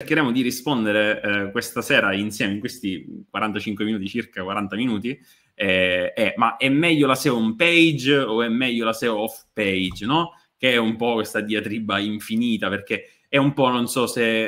cercheremo di rispondere eh, questa sera insieme in questi 45 minuti, circa 40 minuti, eh, eh, ma è meglio la SEO on page o è meglio la SEO off page, no? Che è un po' questa diatriba infinita perché è un po', non so se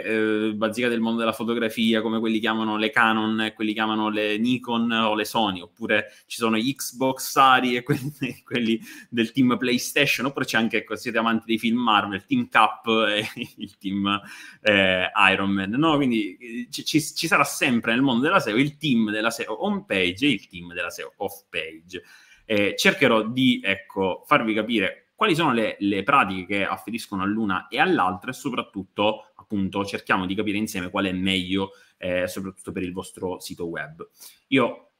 eh, bazzica del mondo della fotografia, come quelli chiamano le Canon, quelli chiamano le Nikon o le Sony, oppure ci sono gli Xbox Ari e quelli, quelli, del team PlayStation, oppure c'è anche, ecco, siete amanti dei film Marvel, Team Cap e il team eh, Iron Man, no? Quindi eh, ci, ci, sarà sempre nel mondo della SEO il team della SEO on page e il team della SEO off page. Eh, cercherò di ecco, farvi capire quali sono le, le pratiche che afferiscono all'una e all'altra e soprattutto appunto cerchiamo di capire insieme qual è meglio eh, soprattutto per il vostro sito web. Io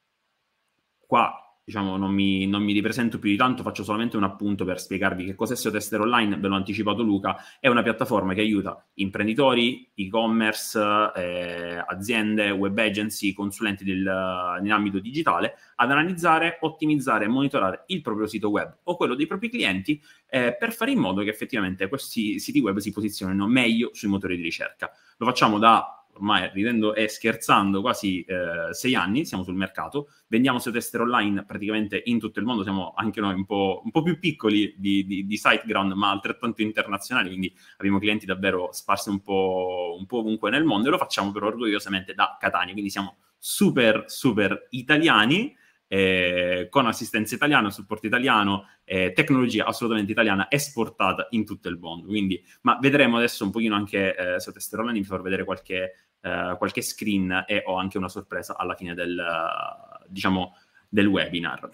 qua diciamo, non mi, non mi, ripresento più di tanto, faccio solamente un appunto per spiegarvi che cos'è SEO Tester Online, ve l'ho anticipato Luca, è una piattaforma che aiuta imprenditori, e-commerce, eh, aziende, web agency, consulenti del, nell'ambito digitale ad analizzare, ottimizzare e monitorare il proprio sito web o quello dei propri clienti eh, per fare in modo che effettivamente questi siti web si posizionino meglio sui motori di ricerca. Lo facciamo da ormai ridendo e scherzando, quasi eh, sei anni, siamo sul mercato, vendiamo sue tester online praticamente in tutto il mondo, siamo anche noi un po', un po più piccoli di, di, di, SiteGround, ma altrettanto internazionali, quindi abbiamo clienti davvero sparsi un po', un po' ovunque nel mondo e lo facciamo però orgogliosamente da Catania, quindi siamo super, super italiani. Eh, con assistenza italiana, supporto italiano, eh, tecnologia assolutamente italiana esportata in tutto il mondo. Quindi, ma vedremo adesso un pochino anche eh, su Testerolani, vi farò vedere qualche eh, qualche screen e ho anche una sorpresa alla fine del, diciamo, del webinar.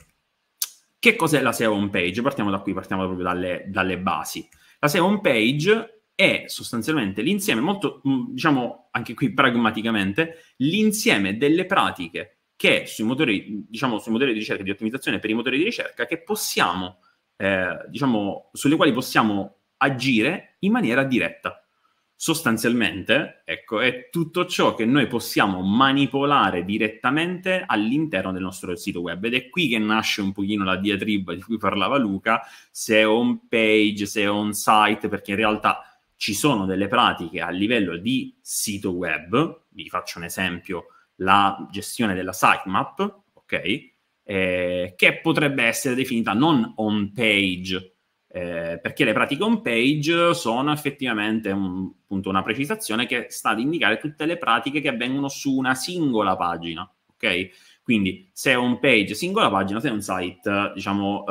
Che cos'è la SEO home page? Partiamo da qui, partiamo proprio dalle, dalle basi. La SEO home page è sostanzialmente l'insieme, molto, mm, diciamo anche qui pragmaticamente, l'insieme delle pratiche che sui motori, diciamo, sui motori di ricerca, di ottimizzazione per i motori di ricerca, che possiamo, eh, diciamo, sulle quali possiamo agire in maniera diretta sostanzialmente ecco, è tutto ciò che noi possiamo manipolare direttamente all'interno del nostro sito web ed è qui che nasce un pochino la diatriba di cui parlava Luca, se è on page, se è on site, perché in realtà ci sono delle pratiche a livello di sito web, vi faccio un esempio, la gestione della sitemap, ok? Eh, che potrebbe essere definita non on page, eh, perché le pratiche on page sono effettivamente un, appunto, una precisazione che sta ad indicare tutte le pratiche che avvengono su una singola pagina, ok? Quindi se è on page, singola pagina, se è un site, diciamo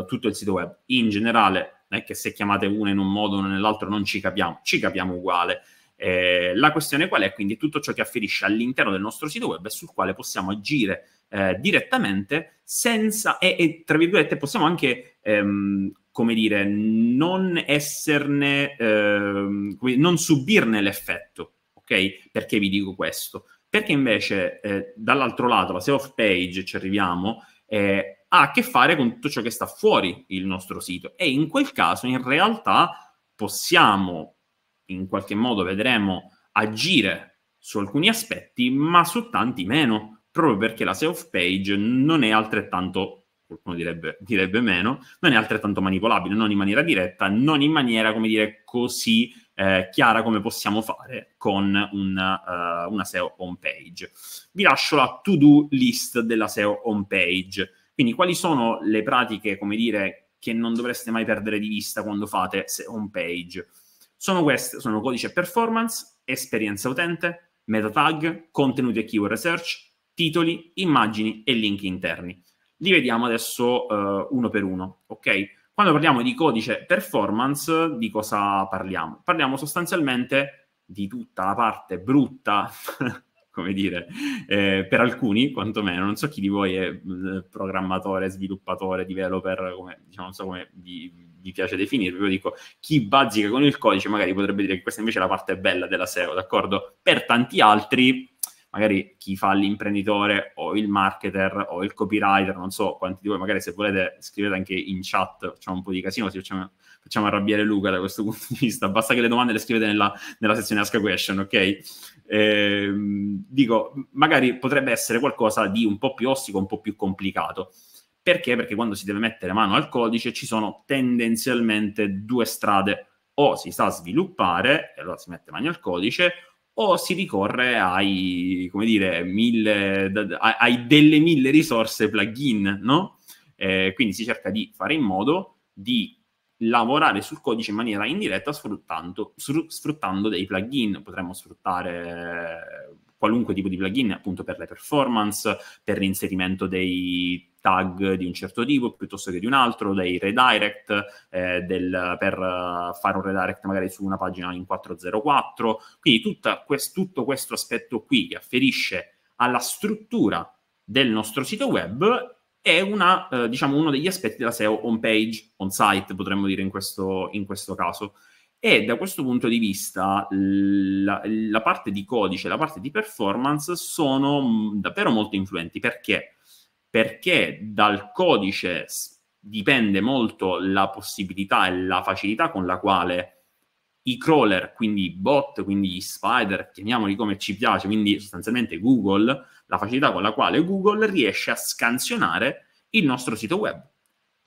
eh, tutto il sito web, in generale non è che se chiamate una in un modo o nell'altro non ci capiamo, ci capiamo uguale. Eh, la questione qual è? Quindi tutto ciò che afferisce all'interno del nostro sito web e sul quale possiamo agire eh, direttamente senza, e, e, tra virgolette possiamo anche ehm, come dire, non esserne, eh, non subirne l'effetto, ok? Perché vi dico questo? Perché invece eh, dall'altro lato, la self page, ci arriviamo, eh, ha a che fare con tutto ciò che sta fuori il nostro sito e in quel caso in realtà possiamo, in qualche modo vedremo, agire su alcuni aspetti, ma su tanti meno, proprio perché la self page non è altrettanto qualcuno direbbe, direbbe meno, non è altrettanto manipolabile, non in maniera diretta, non in maniera, come dire, così eh, chiara come possiamo fare con eh, una, uh, una SEO home page. Vi lascio la to-do list della SEO home page. Quindi quali sono le pratiche, come dire, che non dovreste mai perdere di vista quando fate home page? Sono queste, sono codice performance, esperienza utente, meta tag, contenuti e keyword research, titoli, immagini e link interni. Li vediamo adesso eh, uno per uno, ok? Quando parliamo di codice performance, di cosa parliamo? Parliamo sostanzialmente di tutta la parte brutta, come dire, eh, per alcuni quantomeno, non so chi di voi è mm, programmatore, sviluppatore, developer, come, diciamo, non so come vi, vi piace definirvi, io dico chi bazzica con il codice magari potrebbe dire che questa invece è la parte bella della SEO, d'accordo? Per tanti altri magari chi fa l'imprenditore o il marketer o il copywriter, non so quanti di voi, magari se volete scrivete anche in chat, facciamo un po' di casino, facciamo, facciamo arrabbiare Luca da questo punto di vista, basta che le domande le scrivete nella, nella sezione Ask a Question, ok? Eh, dico, magari potrebbe essere qualcosa di un po' più ostico, un po' più complicato. Perché? Perché quando si deve mettere mano al codice ci sono tendenzialmente due strade. O si sa sviluppare, e allora si mette mano al codice, o si ricorre ai, come dire, mille, ai delle mille risorse plugin, no? Eh, quindi si cerca di fare in modo di lavorare sul codice in maniera indiretta sfruttando, sfruttando dei plugin. Potremmo sfruttare qualunque tipo di plugin, appunto per le performance, per l'inserimento dei tag di un certo tipo piuttosto che di un altro, dei redirect eh, del, per uh, fare un redirect magari su una pagina in 404. Quindi quest, tutto questo aspetto qui che afferisce alla struttura del nostro sito web è una, eh, diciamo uno degli aspetti della SEO on page, on site potremmo dire in questo, in questo caso. E da questo punto di vista la, la parte di codice, la parte di performance sono mm, davvero molto influenti. Perché? Perché dal codice dipende molto la possibilità e la facilità con la quale i crawler, quindi i bot, quindi gli spider, chiamiamoli come ci piace, quindi sostanzialmente Google, la facilità con la quale Google riesce a scansionare il nostro sito web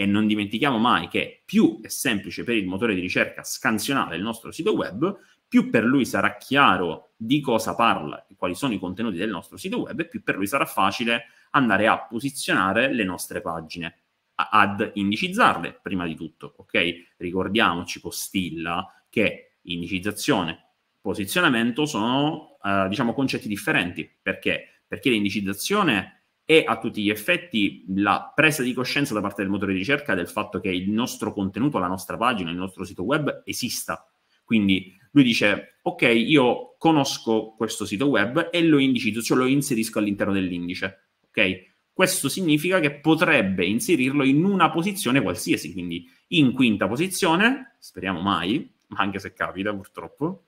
e non dimentichiamo mai che più è semplice per il motore di ricerca scansionare il nostro sito web, più per lui sarà chiaro di cosa parla e quali sono i contenuti del nostro sito web, e più per lui sarà facile andare a posizionare le nostre pagine, ad indicizzarle prima di tutto, ok? Ricordiamoci, Costilla, che indicizzazione, e posizionamento sono, eh, diciamo, concetti differenti. Perché? Perché l'indicizzazione e a tutti gli effetti la presa di coscienza da parte del motore di ricerca del fatto che il nostro contenuto, la nostra pagina, il nostro sito web esista. Quindi lui dice, ok, io conosco questo sito web e lo indicizzo, cioè lo inserisco all'interno dell'indice. Ok? Questo significa che potrebbe inserirlo in una posizione qualsiasi, quindi in quinta posizione, speriamo mai, ma anche se capita purtroppo,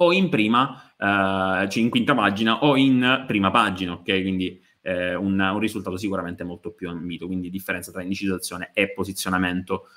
o in prima, eh, cioè in quinta pagina o in prima pagina, ok? Quindi eh, un, un, risultato sicuramente molto più ambito, quindi differenza tra indicizzazione e posizionamento.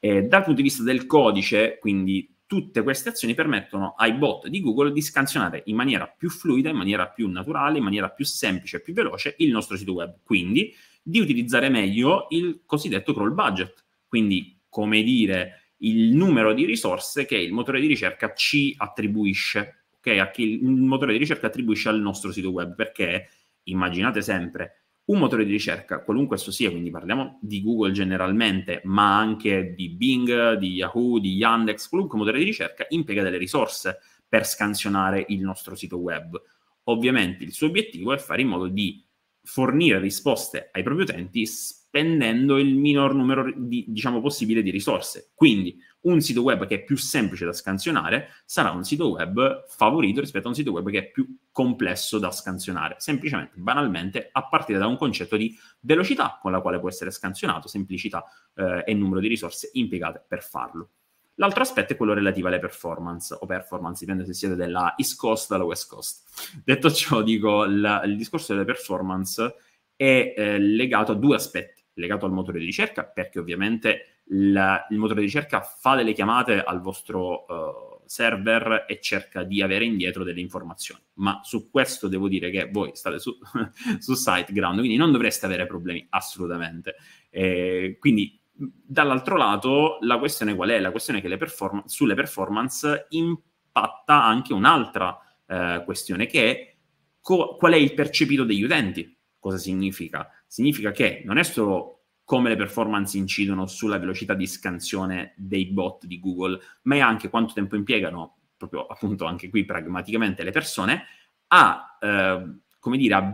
Eh, dal punto di vista del codice, quindi tutte queste azioni permettono ai bot di Google di scansionare in maniera più fluida, in maniera più naturale, in maniera più semplice e più veloce il nostro sito web. Quindi di utilizzare meglio il cosiddetto crawl budget, quindi come dire il numero di risorse che il motore di ricerca ci attribuisce, ok? A chi il motore di ricerca attribuisce al nostro sito web, perché immaginate sempre un motore di ricerca, qualunque esso sia, quindi parliamo di Google generalmente, ma anche di Bing, di Yahoo, di Yandex, qualunque motore di ricerca impiega delle risorse per scansionare il nostro sito web. Ovviamente il suo obiettivo è fare in modo di fornire risposte ai propri utenti spendendo il minor numero di, diciamo, possibile di risorse. Quindi un sito web che è più semplice da scansionare sarà un sito web favorito rispetto a un sito web che è più complesso da scansionare, semplicemente, banalmente, a partire da un concetto di velocità con la quale può essere scansionato, semplicità eh, e numero di risorse impiegate per farlo. L'altro aspetto è quello relativo alle performance, o performance, dipende se siete della East Coast o della West Coast. Detto ciò, dico, la, il discorso delle performance è eh, legato a due aspetti. Legato al motore di ricerca, perché ovviamente la, il motore di ricerca fa delle chiamate al vostro uh, server e cerca di avere indietro delle informazioni. Ma su questo devo dire che voi state su, su SiteGround, quindi non dovreste avere problemi assolutamente. Eh, quindi dall'altro lato la questione qual è? La questione è che perform- sulle performance impatta anche un'altra eh, questione che è co- qual è il percepito degli utenti. Cosa significa? Significa che non è solo come le performance incidono sulla velocità di scansione dei bot di Google, ma è anche quanto tempo impiegano, proprio appunto anche qui pragmaticamente, le persone a, eh, come dire, a,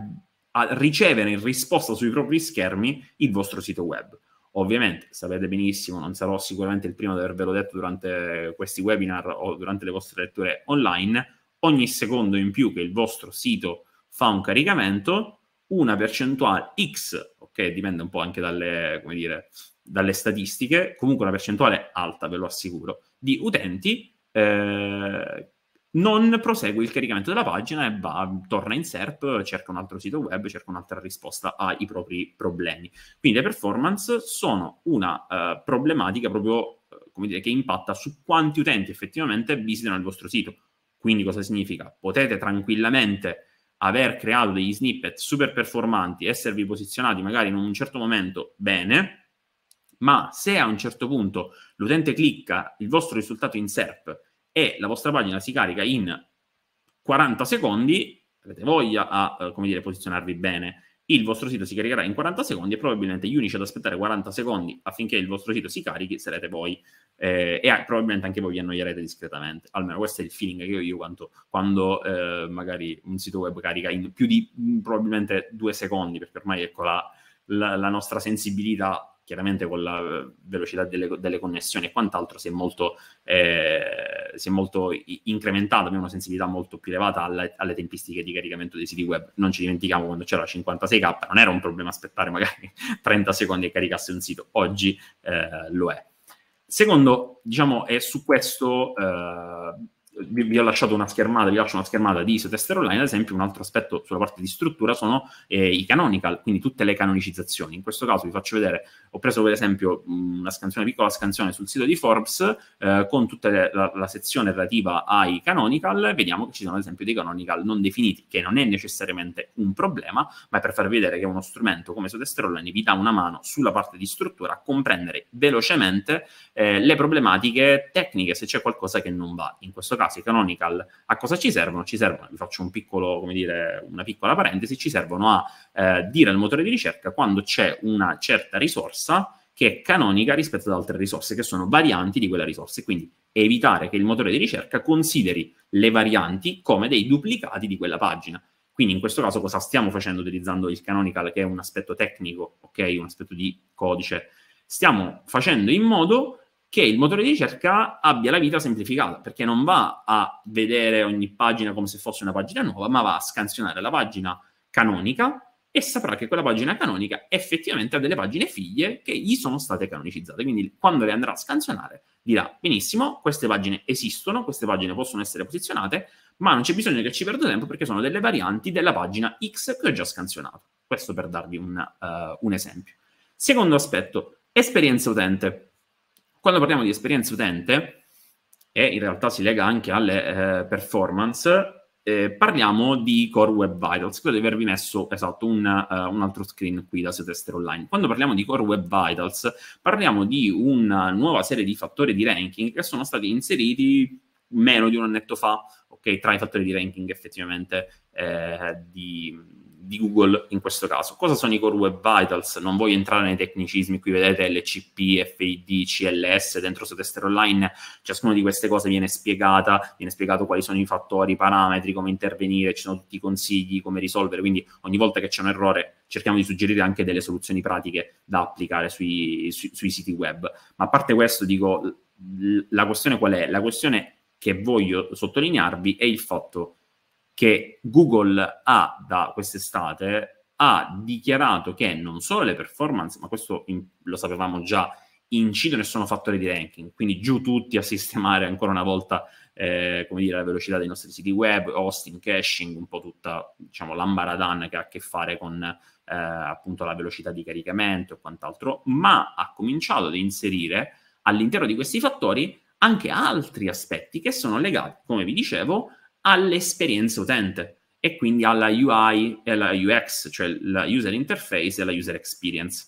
a ricevere in risposta sui propri schermi il vostro sito web. Ovviamente sapete benissimo, non sarò sicuramente il primo ad avervelo detto durante questi webinar o durante le vostre letture online, ogni secondo in più che il vostro sito fa un caricamento, una percentuale X che dipende un po' anche dalle, dire, dalle statistiche, comunque una percentuale alta, ve lo assicuro, di utenti eh, non prosegue il caricamento della pagina e va, torna in SERP, cerca un altro sito web, cerca un'altra risposta ai propri problemi. Quindi le performance sono una uh, problematica proprio eh, come dire, che impatta su quanti utenti effettivamente visitano il vostro sito. Quindi cosa significa? Potete tranquillamente aver creato degli snippet super performanti, esservi posizionati magari in un certo momento bene, ma se a un certo punto l'utente clicca il vostro risultato in SERP e la vostra pagina si carica in 40 secondi, avete voglia a, eh, come dire, posizionarvi bene il vostro sito si caricherà in 40 secondi e probabilmente gli unici ad aspettare 40 secondi affinché il vostro sito si carichi sarete voi eh, e probabilmente anche voi vi annoierete discretamente. Almeno questo è il feeling che io, io quanto, quando eh, magari un sito web carica in più di mm, probabilmente due secondi, perché ormai ecco la, la, la nostra sensibilità chiaramente con la velocità delle, delle connessioni e quant'altro si è molto, eh, si è molto incrementata, abbiamo una sensibilità molto più elevata alle, alle, tempistiche di caricamento dei siti web. Non ci dimentichiamo quando c'era 56k, non era un problema aspettare magari 30 secondi e caricasse un sito, oggi eh, lo è. Secondo, diciamo, è su questo eh, vi, vi, ho lasciato una schermata, vi lascio una schermata di iso Online, ad esempio un altro aspetto sulla parte di struttura sono eh, i canonical, quindi tutte le canonicizzazioni. In questo caso vi faccio vedere, ho preso per esempio una scansione, piccola scansione sul sito di Forbes eh, con tutta la, la, sezione relativa ai canonical, vediamo che ci sono ad esempio dei canonical non definiti, che non è necessariamente un problema, ma è per far vedere che uno strumento come iso Online vi dà una mano sulla parte di struttura a comprendere velocemente eh, le problematiche tecniche, se c'è qualcosa che non va. In questo caso frasi canonical a cosa ci servono? Ci servono, vi faccio un piccolo, come dire, una piccola parentesi, ci servono a eh, dire al motore di ricerca quando c'è una certa risorsa che è canonica rispetto ad altre risorse che sono varianti di quella risorsa. e Quindi evitare che il motore di ricerca consideri le varianti come dei duplicati di quella pagina. Quindi in questo caso cosa stiamo facendo utilizzando il canonical, che è un aspetto tecnico, ok, un aspetto di codice? Stiamo facendo in modo che il motore di ricerca abbia la vita semplificata, perché non va a vedere ogni pagina come se fosse una pagina nuova, ma va a scansionare la pagina canonica e saprà che quella pagina canonica effettivamente ha delle pagine figlie che gli sono state canonicizzate. Quindi quando le andrà a scansionare dirà benissimo, queste pagine esistono, queste pagine possono essere posizionate, ma non c'è bisogno che ci perda tempo perché sono delle varianti della pagina X che ho già scansionato. Questo per darvi un, uh, un esempio. Secondo aspetto, esperienza utente. Quando parliamo di esperienza utente, e in realtà si lega anche alle eh, performance, eh, parliamo di Core Web Vitals. Credo di avervi messo esatto un, uh, un altro screen qui da se online. Quando parliamo di Core Web Vitals, parliamo di una nuova serie di fattori di ranking che sono stati inseriti meno di un annetto fa, ok, tra i fattori di ranking effettivamente eh, di, di Google in questo caso. Cosa sono i Core Web Vitals? Non voglio entrare nei tecnicismi, qui vedete LCP, FID, CLS, dentro Sotester Online, ciascuna di queste cose viene spiegata, viene spiegato quali sono i fattori, i parametri, come intervenire, ci sono tutti i consigli, come risolvere, quindi ogni volta che c'è un errore cerchiamo di suggerire anche delle soluzioni pratiche da applicare sui, su, sui siti web. Ma a parte questo dico, la questione qual è? La questione che voglio sottolinearvi è il fatto che che Google ha da quest'estate ha dichiarato che non solo le performance, ma questo in, lo sapevamo già, incidono e sono fattori di ranking, quindi giù tutti a sistemare ancora una volta eh, come dire, la velocità dei nostri siti web, hosting, caching, un po' tutta diciamo, l'ambaradan che ha a che fare con eh, appunto la velocità di caricamento e quant'altro, ma ha cominciato ad inserire all'interno di questi fattori anche altri aspetti che sono legati, come vi dicevo, all'esperienza utente e quindi alla UI e alla UX, cioè la user interface e la user experience.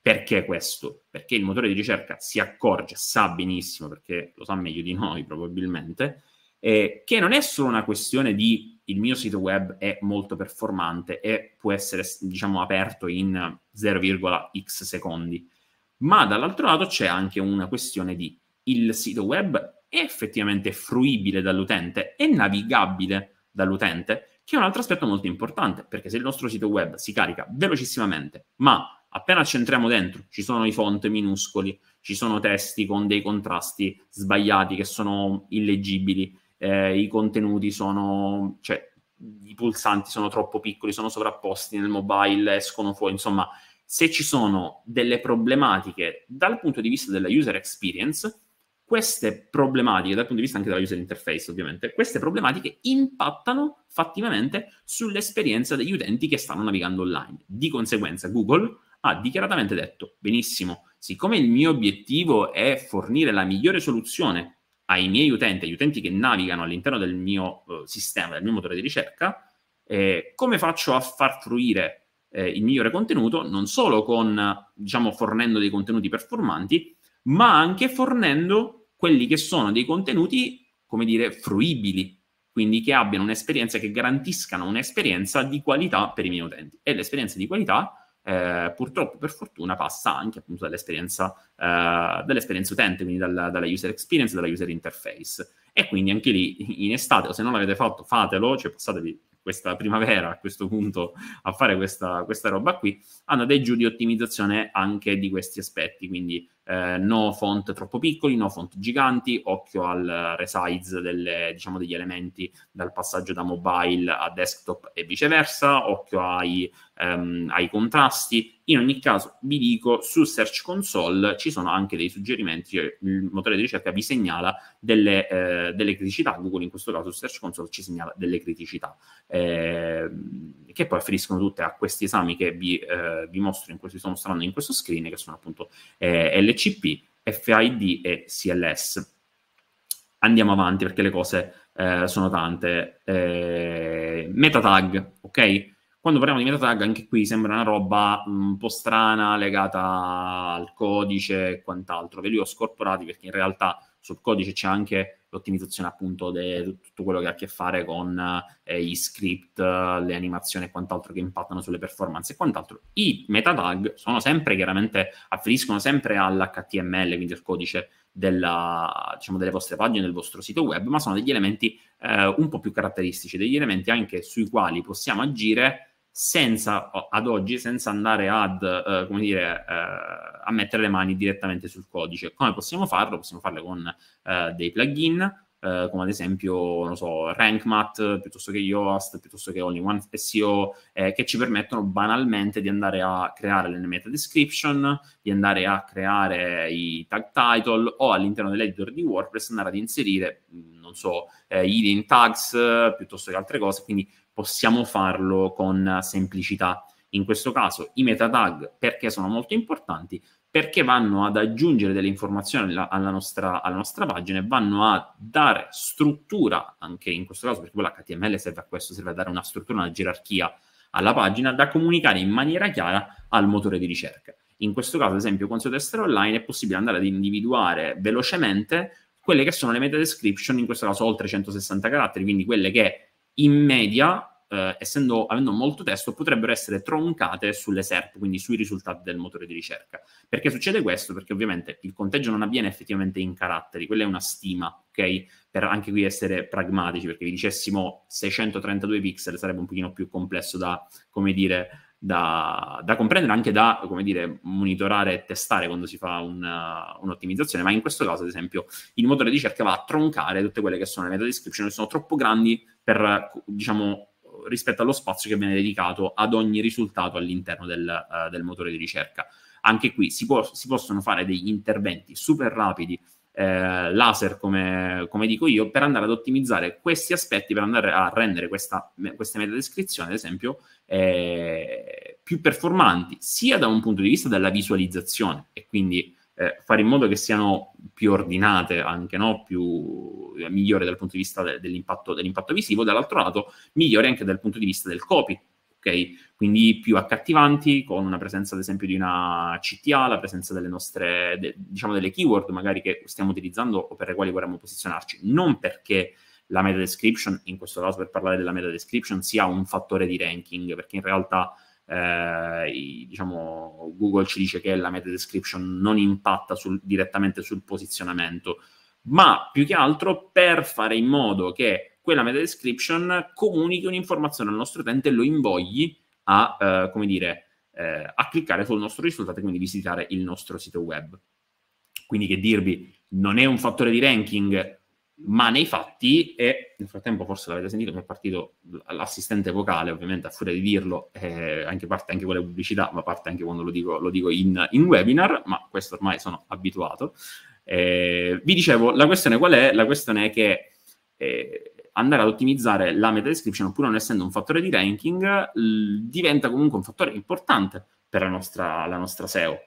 Perché questo? Perché il motore di ricerca si accorge, sa benissimo, perché lo sa meglio di noi probabilmente, eh, che non è solo una questione di il mio sito web è molto performante e può essere, diciamo, aperto in 0,x secondi, ma dall'altro lato c'è anche una questione di il sito web è effettivamente fruibile dall'utente, è navigabile dall'utente, che è un altro aspetto molto importante, perché se il nostro sito web si carica velocissimamente, ma appena ci entriamo dentro ci sono i font minuscoli, ci sono testi con dei contrasti sbagliati che sono illeggibili, eh, i contenuti sono, cioè i pulsanti sono troppo piccoli, sono sovrapposti nel mobile, escono fuori, insomma, se ci sono delle problematiche dal punto di vista della user experience, queste problematiche, dal punto di vista anche della user interface ovviamente, queste problematiche impattano fattivamente sull'esperienza degli utenti che stanno navigando online. Di conseguenza Google ha dichiaratamente detto, benissimo, siccome il mio obiettivo è fornire la migliore soluzione ai miei utenti, agli utenti che navigano all'interno del mio eh, sistema, del mio motore di ricerca, eh, come faccio a far fruire eh, il migliore contenuto, non solo con, diciamo, fornendo dei contenuti performanti, ma anche fornendo quelli che sono dei contenuti, come dire, fruibili, quindi che abbiano un'esperienza, che garantiscano un'esperienza di qualità per i miei utenti. E l'esperienza di qualità eh, purtroppo per fortuna passa anche appunto dall'esperienza, eh, dall'esperienza utente, quindi dalla, dalla, user experience, dalla user interface. E quindi anche lì in estate, o se non l'avete fatto, fatelo, cioè passatevi questa primavera a questo punto a fare questa, questa roba qui, andate giù di ottimizzazione anche di questi aspetti, quindi eh, no font troppo piccoli, no font giganti, occhio al resize delle, diciamo, degli elementi dal passaggio da mobile a desktop e viceversa, occhio ai, ehm, ai contrasti. In ogni caso, vi dico, su Search Console ci sono anche dei suggerimenti, cioè il motore di ricerca vi segnala delle, eh, delle, criticità, Google in questo caso su Search Console ci segnala delle criticità, eh, che poi afferiscono tutte a questi esami che vi, eh, vi mostro in questo, vi sto mostrando in questo screen, che sono appunto eh, LT TCP, FID e CLS. Andiamo avanti perché le cose eh, sono tante. Eh, meta tag, ok? Quando parliamo di meta tag, anche qui sembra una roba un po' strana legata al codice e quant'altro. Ve li ho scorporati perché in realtà sul codice c'è anche l'ottimizzazione appunto di tutto quello che ha a che fare con eh, i script, le animazioni e quant'altro che impattano sulle performance e quant'altro. I meta tag sono sempre chiaramente, afferiscono sempre all'HTML, quindi al codice della, diciamo, delle vostre pagine, del vostro sito web, ma sono degli elementi eh, un po' più caratteristici, degli elementi anche sui quali possiamo agire senza ad oggi, senza andare ad, eh, come dire, eh, a mettere le mani direttamente sul codice. Come possiamo farlo? Possiamo farlo con eh, dei plugin, eh, come ad esempio, non so, RankMath, piuttosto che Yoast, piuttosto che Only One SEO, eh, che ci permettono banalmente di andare a creare le meta description, di andare a creare i tag title o all'interno dell'editor di WordPress andare ad inserire, non so, eh, hidden tags, piuttosto che altre cose, quindi possiamo farlo con semplicità. In questo caso i meta tag perché sono molto importanti? Perché vanno ad aggiungere delle informazioni alla nostra, alla nostra pagina e vanno a dare struttura, anche in questo caso, perché poi l'HTML serve a questo, serve a dare una struttura, una gerarchia alla pagina da comunicare in maniera chiara al motore di ricerca. In questo caso, ad esempio, con Sotestra Online è possibile andare ad individuare velocemente quelle che sono le meta description, in questo caso oltre 160 caratteri, quindi quelle che in media, eh, essendo, avendo molto testo, potrebbero essere troncate sulle SERP, quindi sui risultati del motore di ricerca. Perché succede questo? Perché ovviamente il conteggio non avviene effettivamente in caratteri, quella è una stima, ok? Per anche qui essere pragmatici, perché vi dicessimo 632 pixel sarebbe un pochino più complesso da, come dire, da, da, comprendere, anche da dire, monitorare e testare quando si fa una, eh, un'ottimizzazione, ma in questo caso, ad esempio, il motore di ricerca va a troncare tutte quelle che sono le meta description, che sono troppo grandi per, diciamo, rispetto allo spazio che viene dedicato ad ogni risultato all'interno del, uh, del motore di ricerca. Anche qui si, può, si, possono fare degli interventi super rapidi, eh, laser come, come, dico io, per andare ad ottimizzare questi aspetti, per andare a rendere questa, queste metadescrizioni, ad esempio, eh, più performanti, sia da un punto di vista della visualizzazione e quindi eh, fare in modo che siano più ordinate anche, no? più eh, migliori dal punto di vista de- dell'impatto, dell'impatto visivo, dall'altro lato migliori anche dal punto di vista del copy, Okay? Quindi più accattivanti, con una presenza ad esempio di una CTA, la presenza delle nostre, de, diciamo delle keyword magari che stiamo utilizzando o per le quali vorremmo posizionarci, non perché la meta description, in questo caso per parlare della meta description, sia un fattore di ranking, perché in realtà eh, diciamo, Google ci dice che la meta description non impatta sul, direttamente sul posizionamento, ma più che altro per fare in modo che quella meta description comunichi un'informazione al nostro utente e lo invogli a, eh, come dire, eh, a cliccare sul nostro risultato e quindi visitare il nostro sito web. Quindi che dirvi, non è un fattore di ranking, ma nei fatti e nel frattempo forse l'avete sentito, mi è partito l'assistente vocale, ovviamente a furia di dirlo, eh, anche parte anche con le pubblicità, ma parte anche quando lo dico, lo dico in, in, webinar, ma questo ormai sono abituato. Eh, vi dicevo, la questione qual è? La questione è che eh, andare ad ottimizzare la meta description, pur non essendo un fattore di ranking, l- diventa comunque un fattore importante per la nostra, la nostra SEO.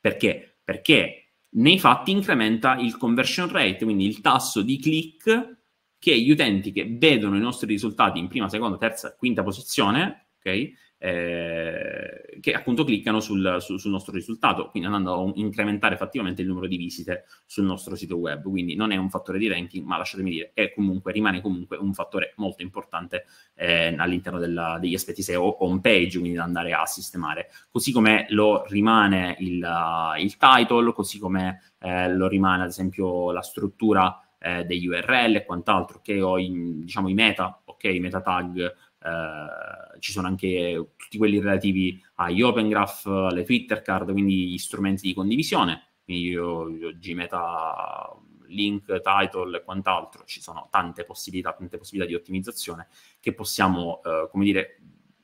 Perché? Perché nei fatti incrementa il conversion rate, quindi il tasso di click che gli utenti che vedono i nostri risultati in prima, seconda, terza, quinta posizione, okay, eh, che appunto cliccano sul, sul, sul, nostro risultato, quindi andando a incrementare effettivamente il numero di visite sul nostro sito web. Quindi non è un fattore di ranking, ma lasciatemi dire, è comunque, rimane comunque un fattore molto importante eh, all'interno della, degli aspetti SEO home page, quindi da andare a sistemare. Così come lo rimane il, eh, il title, così come eh, lo rimane ad esempio la struttura eh, degli URL e quant'altro, che ho in, diciamo i meta, ok, i meta tag eh, ci sono anche tutti quelli relativi agli Open Graph, alle Twitter card, quindi gli strumenti di condivisione, quindi io, io Gmeta, link, title e quant'altro, ci sono tante possibilità, tante possibilità di ottimizzazione che possiamo, eh, come dire,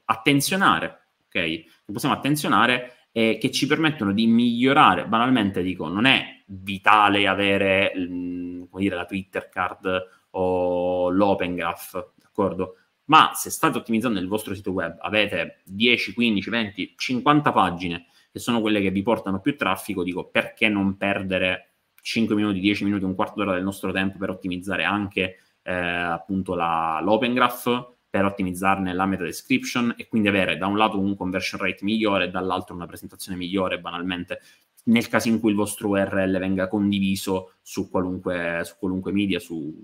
attenzionare, ok? Che possiamo attenzionare e che ci permettono di migliorare, banalmente dico, non è vitale avere, mh, mm, come dire, la Twitter card o l'Open Graph, d'accordo? ma se state ottimizzando il vostro sito web, avete 10, 15, 20, 50 pagine che sono quelle che vi portano più traffico, dico perché non perdere 5 minuti, 10 minuti, un quarto d'ora del nostro tempo per ottimizzare anche eh, appunto la, l'open graph, per ottimizzarne la meta description e quindi avere da un lato un conversion rate migliore e dall'altro una presentazione migliore banalmente nel caso in cui il vostro URL venga condiviso su qualunque, su qualunque media, su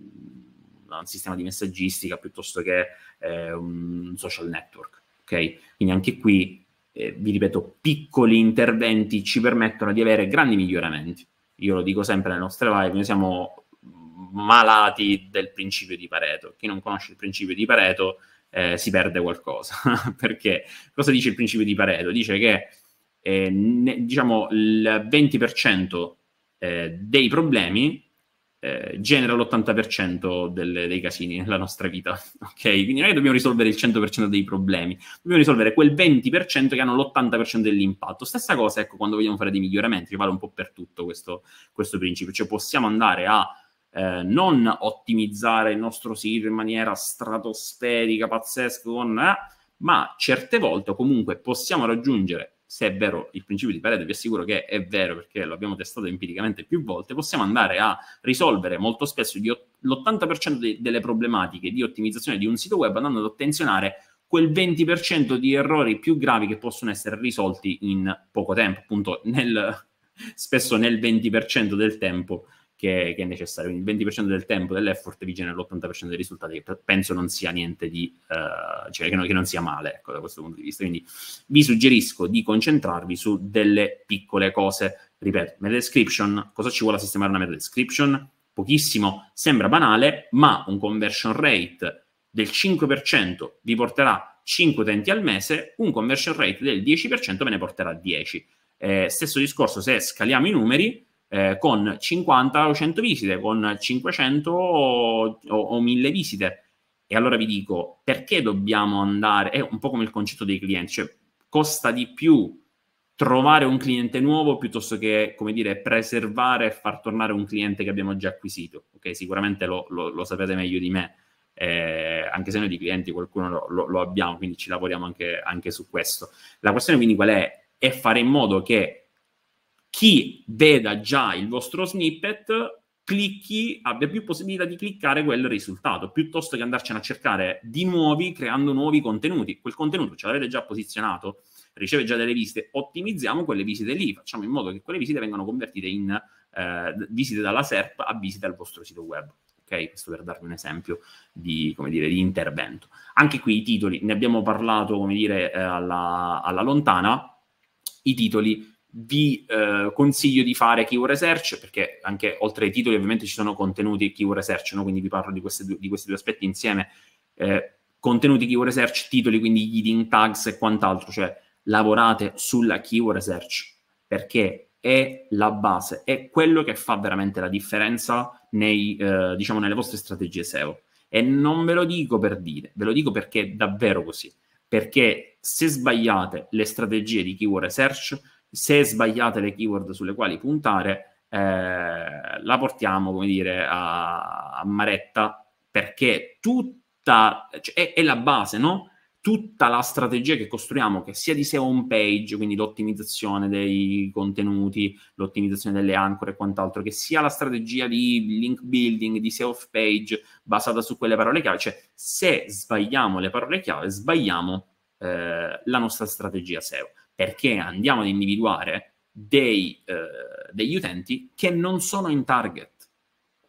un sistema di messaggistica piuttosto che eh, un social network. Okay? Quindi anche qui, eh, vi ripeto, piccoli interventi ci permettono di avere grandi miglioramenti. Io lo dico sempre nelle nostre live, noi siamo malati del principio di Pareto. Chi non conosce il principio di Pareto eh, si perde qualcosa. Perché cosa dice il principio di Pareto? Dice che eh, ne, diciamo, il 20% eh, dei problemi eh, genera l'80% delle, dei casini nella nostra vita, ok? Quindi noi dobbiamo risolvere il 100% dei problemi, dobbiamo risolvere quel 20% che hanno l'80% dell'impatto. Stessa cosa, ecco, quando vogliamo fare dei miglioramenti, che vale un po' per tutto questo, questo principio, cioè possiamo andare a eh, non ottimizzare il nostro sito in maniera stratosferica, pazzesca, con, eh, ma certe volte comunque possiamo raggiungere se è vero il principio di Pareto, vi assicuro che è vero perché lo abbiamo testato empiricamente più volte, possiamo andare a risolvere molto spesso l'80% de- delle problematiche di ottimizzazione di un sito web andando ad attenzionare quel 20% di errori più gravi che possono essere risolti in poco tempo, appunto nel, spesso nel 20% del tempo che, che è necessario. Quindi il 20% del tempo dell'effort vi genera l'80% dei risultati, che penso non sia niente di, uh, cioè che non, che non, sia male ecco, da questo punto di vista. Quindi vi suggerisco di concentrarvi su delle piccole cose. Ripeto, meta description, cosa ci vuole a sistemare una meta description? Pochissimo, sembra banale, ma un conversion rate del 5% vi porterà 5 utenti al mese, un conversion rate del 10% ve ne porterà 10. Eh, stesso discorso se scaliamo i numeri, eh, con 50 o 100 visite, con 500 o, o, o 1000 visite. E allora vi dico, perché dobbiamo andare? È un po' come il concetto dei clienti, cioè costa di più trovare un cliente nuovo piuttosto che, come dire, preservare e far tornare un cliente che abbiamo già acquisito. Ok, sicuramente lo, lo, lo sapete meglio di me, eh, anche se noi di clienti qualcuno lo, lo abbiamo, quindi ci lavoriamo anche, anche, su questo. La questione quindi qual è? È fare in modo che chi veda già il vostro snippet clicchi, abbia più possibilità di cliccare quel risultato, piuttosto che andarcene a cercare di nuovi, creando nuovi contenuti. Quel contenuto ce l'avete già posizionato, riceve già delle visite, ottimizziamo quelle visite lì, facciamo in modo che quelle visite vengano convertite in eh, visite dalla SERP a visite al vostro sito web. Ok, Questo per darvi un esempio di, dire, di, intervento. Anche qui i titoli, ne abbiamo parlato, come dire, eh, alla, alla lontana, i titoli vi eh, consiglio di fare keyword research perché anche oltre ai titoli ovviamente ci sono contenuti keyword research, no? quindi vi parlo di, due, di, questi due aspetti insieme, eh, contenuti keyword research, titoli, quindi leading tags e quant'altro, cioè lavorate sulla keyword research perché è la base, è quello che fa veramente la differenza nei, eh, diciamo, nelle vostre strategie SEO. E non ve lo dico per dire, ve lo dico perché è davvero così. Perché se sbagliate le strategie di keyword research, se sbagliate le keyword sulle quali puntare, eh, la portiamo, come dire, a, a maretta, perché tutta, cioè, è, è, la base, no? Tutta la strategia che costruiamo, che sia di SEO home page, quindi l'ottimizzazione dei contenuti, l'ottimizzazione delle ancore e quant'altro, che sia la strategia di link building, di SEO off page, basata su quelle parole chiave, cioè se sbagliamo le parole chiave, sbagliamo eh, la nostra strategia SEO perché andiamo ad individuare dei, eh, degli utenti che non sono in target.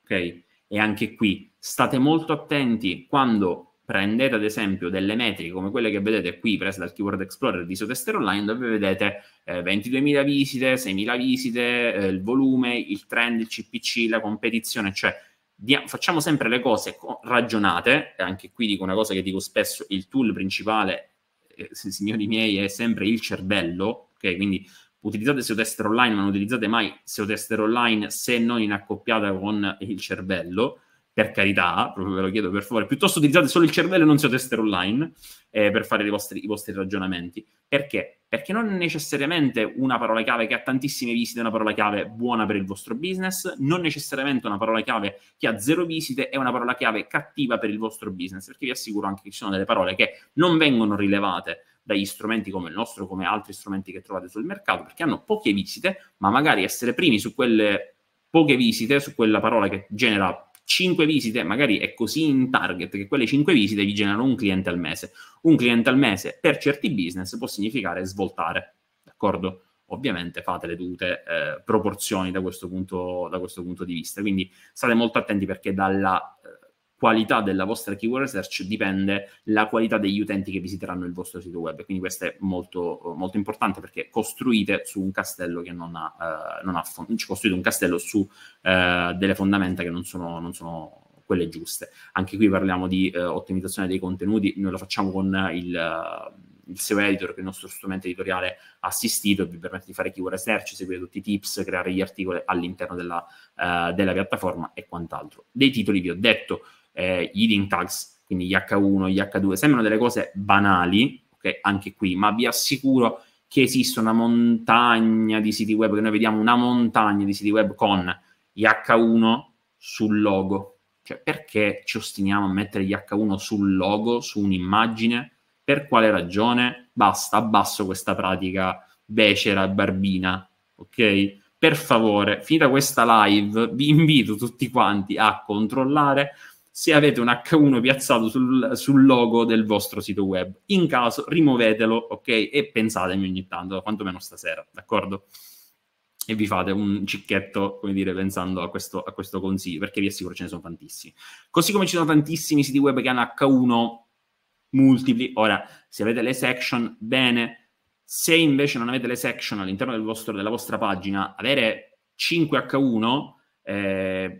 Ok? E anche qui state molto attenti quando prendete ad esempio delle metriche come quelle che vedete qui prese dal Keyword Explorer di Sotester Online dove vedete eh, 22.000 visite, 6.000 visite, eh, il volume, il trend, il CPC, la competizione, cioè dia- facciamo sempre le cose co- ragionate, e anche qui dico una cosa che dico spesso, il tool principale eh, signori miei, è sempre il cervello, ok? Quindi utilizzate SEO-Tester online, ma non utilizzate mai SEO-Tester online se non in accoppiata con il cervello, per carità, proprio ve lo chiedo per favore, piuttosto utilizzate solo il cervello e non siate tester online eh, per fare i vostri, i vostri, ragionamenti. Perché? Perché non necessariamente una parola chiave che ha tantissime visite è una parola chiave buona per il vostro business, non necessariamente una parola chiave che ha zero visite è una parola chiave cattiva per il vostro business, perché vi assicuro anche che ci sono delle parole che non vengono rilevate dagli strumenti come il nostro, come altri strumenti che trovate sul mercato, perché hanno poche visite, ma magari essere primi su quelle poche visite, su quella parola che genera 5 visite magari è così in target che quelle 5 visite vi generano un cliente al mese. Un cliente al mese per certi business può significare svoltare, d'accordo? Ovviamente fate le dovute eh, proporzioni da questo, punto, da questo, punto, di vista. Quindi state molto attenti perché dalla eh, qualità della vostra keyword research dipende la qualità degli utenti che visiteranno il vostro sito web. Quindi questo è molto, molto importante perché costruite su un castello che non ha, eh, non ha fond- cioè costruite un castello su eh, delle fondamenta che non sono, non sono quelle giuste. Anche qui parliamo di eh, ottimizzazione dei contenuti, noi lo facciamo con il, il SEO Editor, che è il nostro strumento editoriale assistito, vi permette di fare keyword research, seguire tutti i tips, creare gli articoli all'interno della, eh, della piattaforma e quant'altro. Dei titoli vi ho detto, eh, gli eating tags, quindi gli H1, gli H2, sembrano delle cose banali, ok, anche qui, ma vi assicuro che esiste una montagna di siti web, che noi vediamo una montagna di siti web con gli H1 sul logo. Cioè, perché ci ostiniamo a mettere gli H1 sul logo, su un'immagine? Per quale ragione? Basta, abbasso questa pratica becera, barbina, ok? Per favore, finita questa live, vi invito tutti quanti a controllare se avete un H1 piazzato sul, sul, logo del vostro sito web. In caso rimuovetelo, ok? E pensatemi ogni tanto, quantomeno stasera, d'accordo? E vi fate un cicchetto, come dire, pensando a questo, a questo consiglio, perché vi assicuro ce ne sono tantissimi. Così come ci sono tantissimi siti web che hanno H1 multipli. Ora, se avete le section, bene. Se invece non avete le section all'interno del vostro, della vostra pagina, avere 5H1... Eh,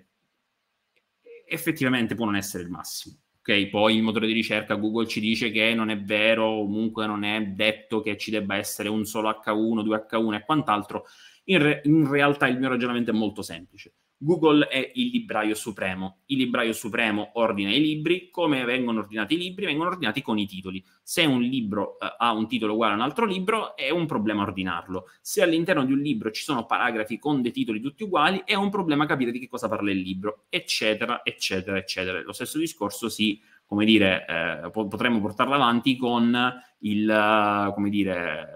effettivamente può non essere il massimo. Okay, poi il motore di ricerca Google ci dice che non è vero, comunque non è detto che ci debba essere un solo H1, 2H1 e quant'altro. In, re- in realtà il mio ragionamento è molto semplice. Google è il libraio supremo. Il libraio supremo ordina i libri. Come vengono ordinati i libri? Vengono ordinati con i titoli. Se un libro eh, ha un titolo uguale a un altro libro, è un problema ordinarlo. Se all'interno di un libro ci sono paragrafi con dei titoli tutti uguali, è un problema capire di che cosa parla il libro, eccetera, eccetera, eccetera. Lo stesso discorso si come dire, eh, potremmo portarlo avanti con il, eh, come dire,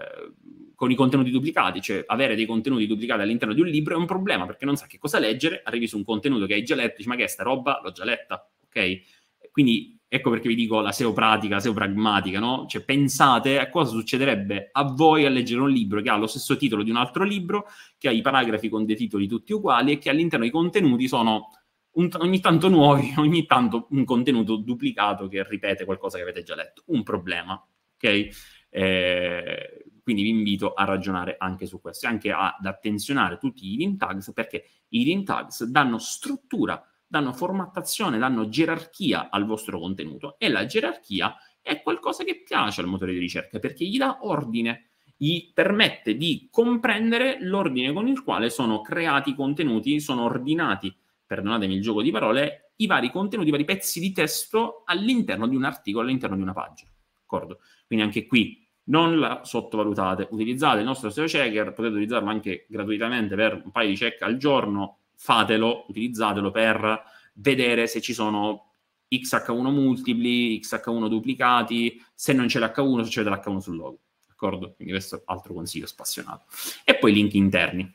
con i contenuti duplicati, cioè avere dei contenuti duplicati all'interno di un libro è un problema perché non sa che cosa leggere, arrivi su un contenuto che hai già letto, dici ma che è sta roba? L'ho già letta, ok? Quindi ecco perché vi dico la SEO pratica, la SEO pragmatica, no? Cioè pensate a cosa succederebbe a voi a leggere un libro che ha lo stesso titolo di un altro libro, che ha i paragrafi con dei titoli tutti uguali e che all'interno dei contenuti sono un, ogni tanto nuovi, ogni tanto un contenuto duplicato che ripete qualcosa che avete già letto. Un problema, ok? Eh, quindi vi invito a ragionare anche su questo e anche ad attenzionare tutti i link tags perché i link tags danno struttura, danno formattazione, danno gerarchia al vostro contenuto e la gerarchia è qualcosa che piace al motore di ricerca perché gli dà ordine, gli permette di comprendere l'ordine con il quale sono creati i contenuti, sono ordinati, perdonatemi il gioco di parole, i vari contenuti, i vari pezzi di testo all'interno di un articolo, all'interno di una pagina. D'accordo? Quindi anche qui non la sottovalutate, utilizzate il nostro SEO checker, potete utilizzarlo anche gratuitamente per un paio di check al giorno, fatelo, utilizzatelo per vedere se ci sono XH1 multipli, XH1 duplicati, se non c'è l'H1 se c'è dellh 1 sul logo, d'accordo? Quindi questo è altro consiglio spassionato. E poi link interni.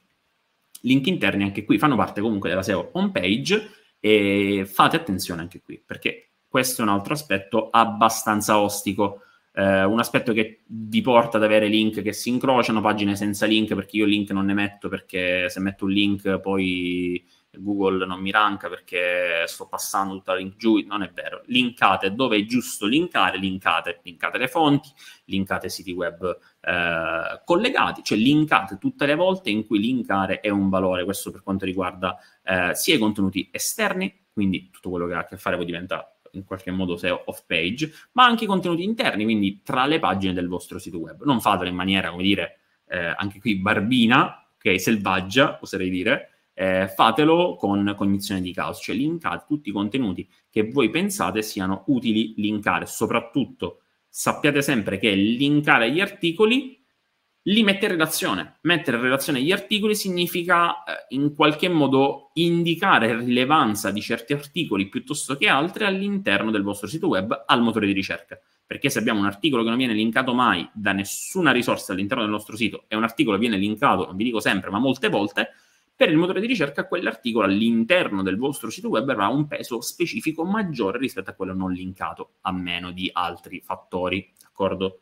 Link interni anche qui fanno parte comunque della SEO home page e fate attenzione anche qui, perché questo è un altro aspetto abbastanza ostico Uh, un aspetto che vi porta ad avere link che si incrociano, pagine senza link, perché io link non ne metto, perché se metto un link poi Google non mi ranca perché sto passando tutta la link giù, non è vero. Linkate dove è giusto linkare, linkate, linkate le fonti, linkate siti web eh, collegati, cioè linkate tutte le volte in cui linkare è un valore, questo per quanto riguarda eh, sia i contenuti esterni, quindi tutto quello che ha a che fare poi diventa in qualche modo SEO off page, ma anche contenuti interni, quindi tra le pagine del vostro sito web. Non fatelo in maniera, come dire, eh, anche qui barbina, che è selvaggia, oserei dire, eh, fatelo con cognizione di causa, cioè linkate tutti i contenuti che voi pensate siano utili linkare, soprattutto sappiate sempre che linkare gli articoli li mette in relazione. Mettere in relazione gli articoli significa eh, in qualche modo indicare rilevanza di certi articoli piuttosto che altri all'interno del vostro sito web al motore di ricerca. Perché se abbiamo un articolo che non viene linkato mai da nessuna risorsa all'interno del nostro sito e un articolo viene linkato, non vi dico sempre, ma molte volte, per il motore di ricerca quell'articolo all'interno del vostro sito web avrà un peso specifico maggiore rispetto a quello non linkato, a meno di altri fattori, d'accordo?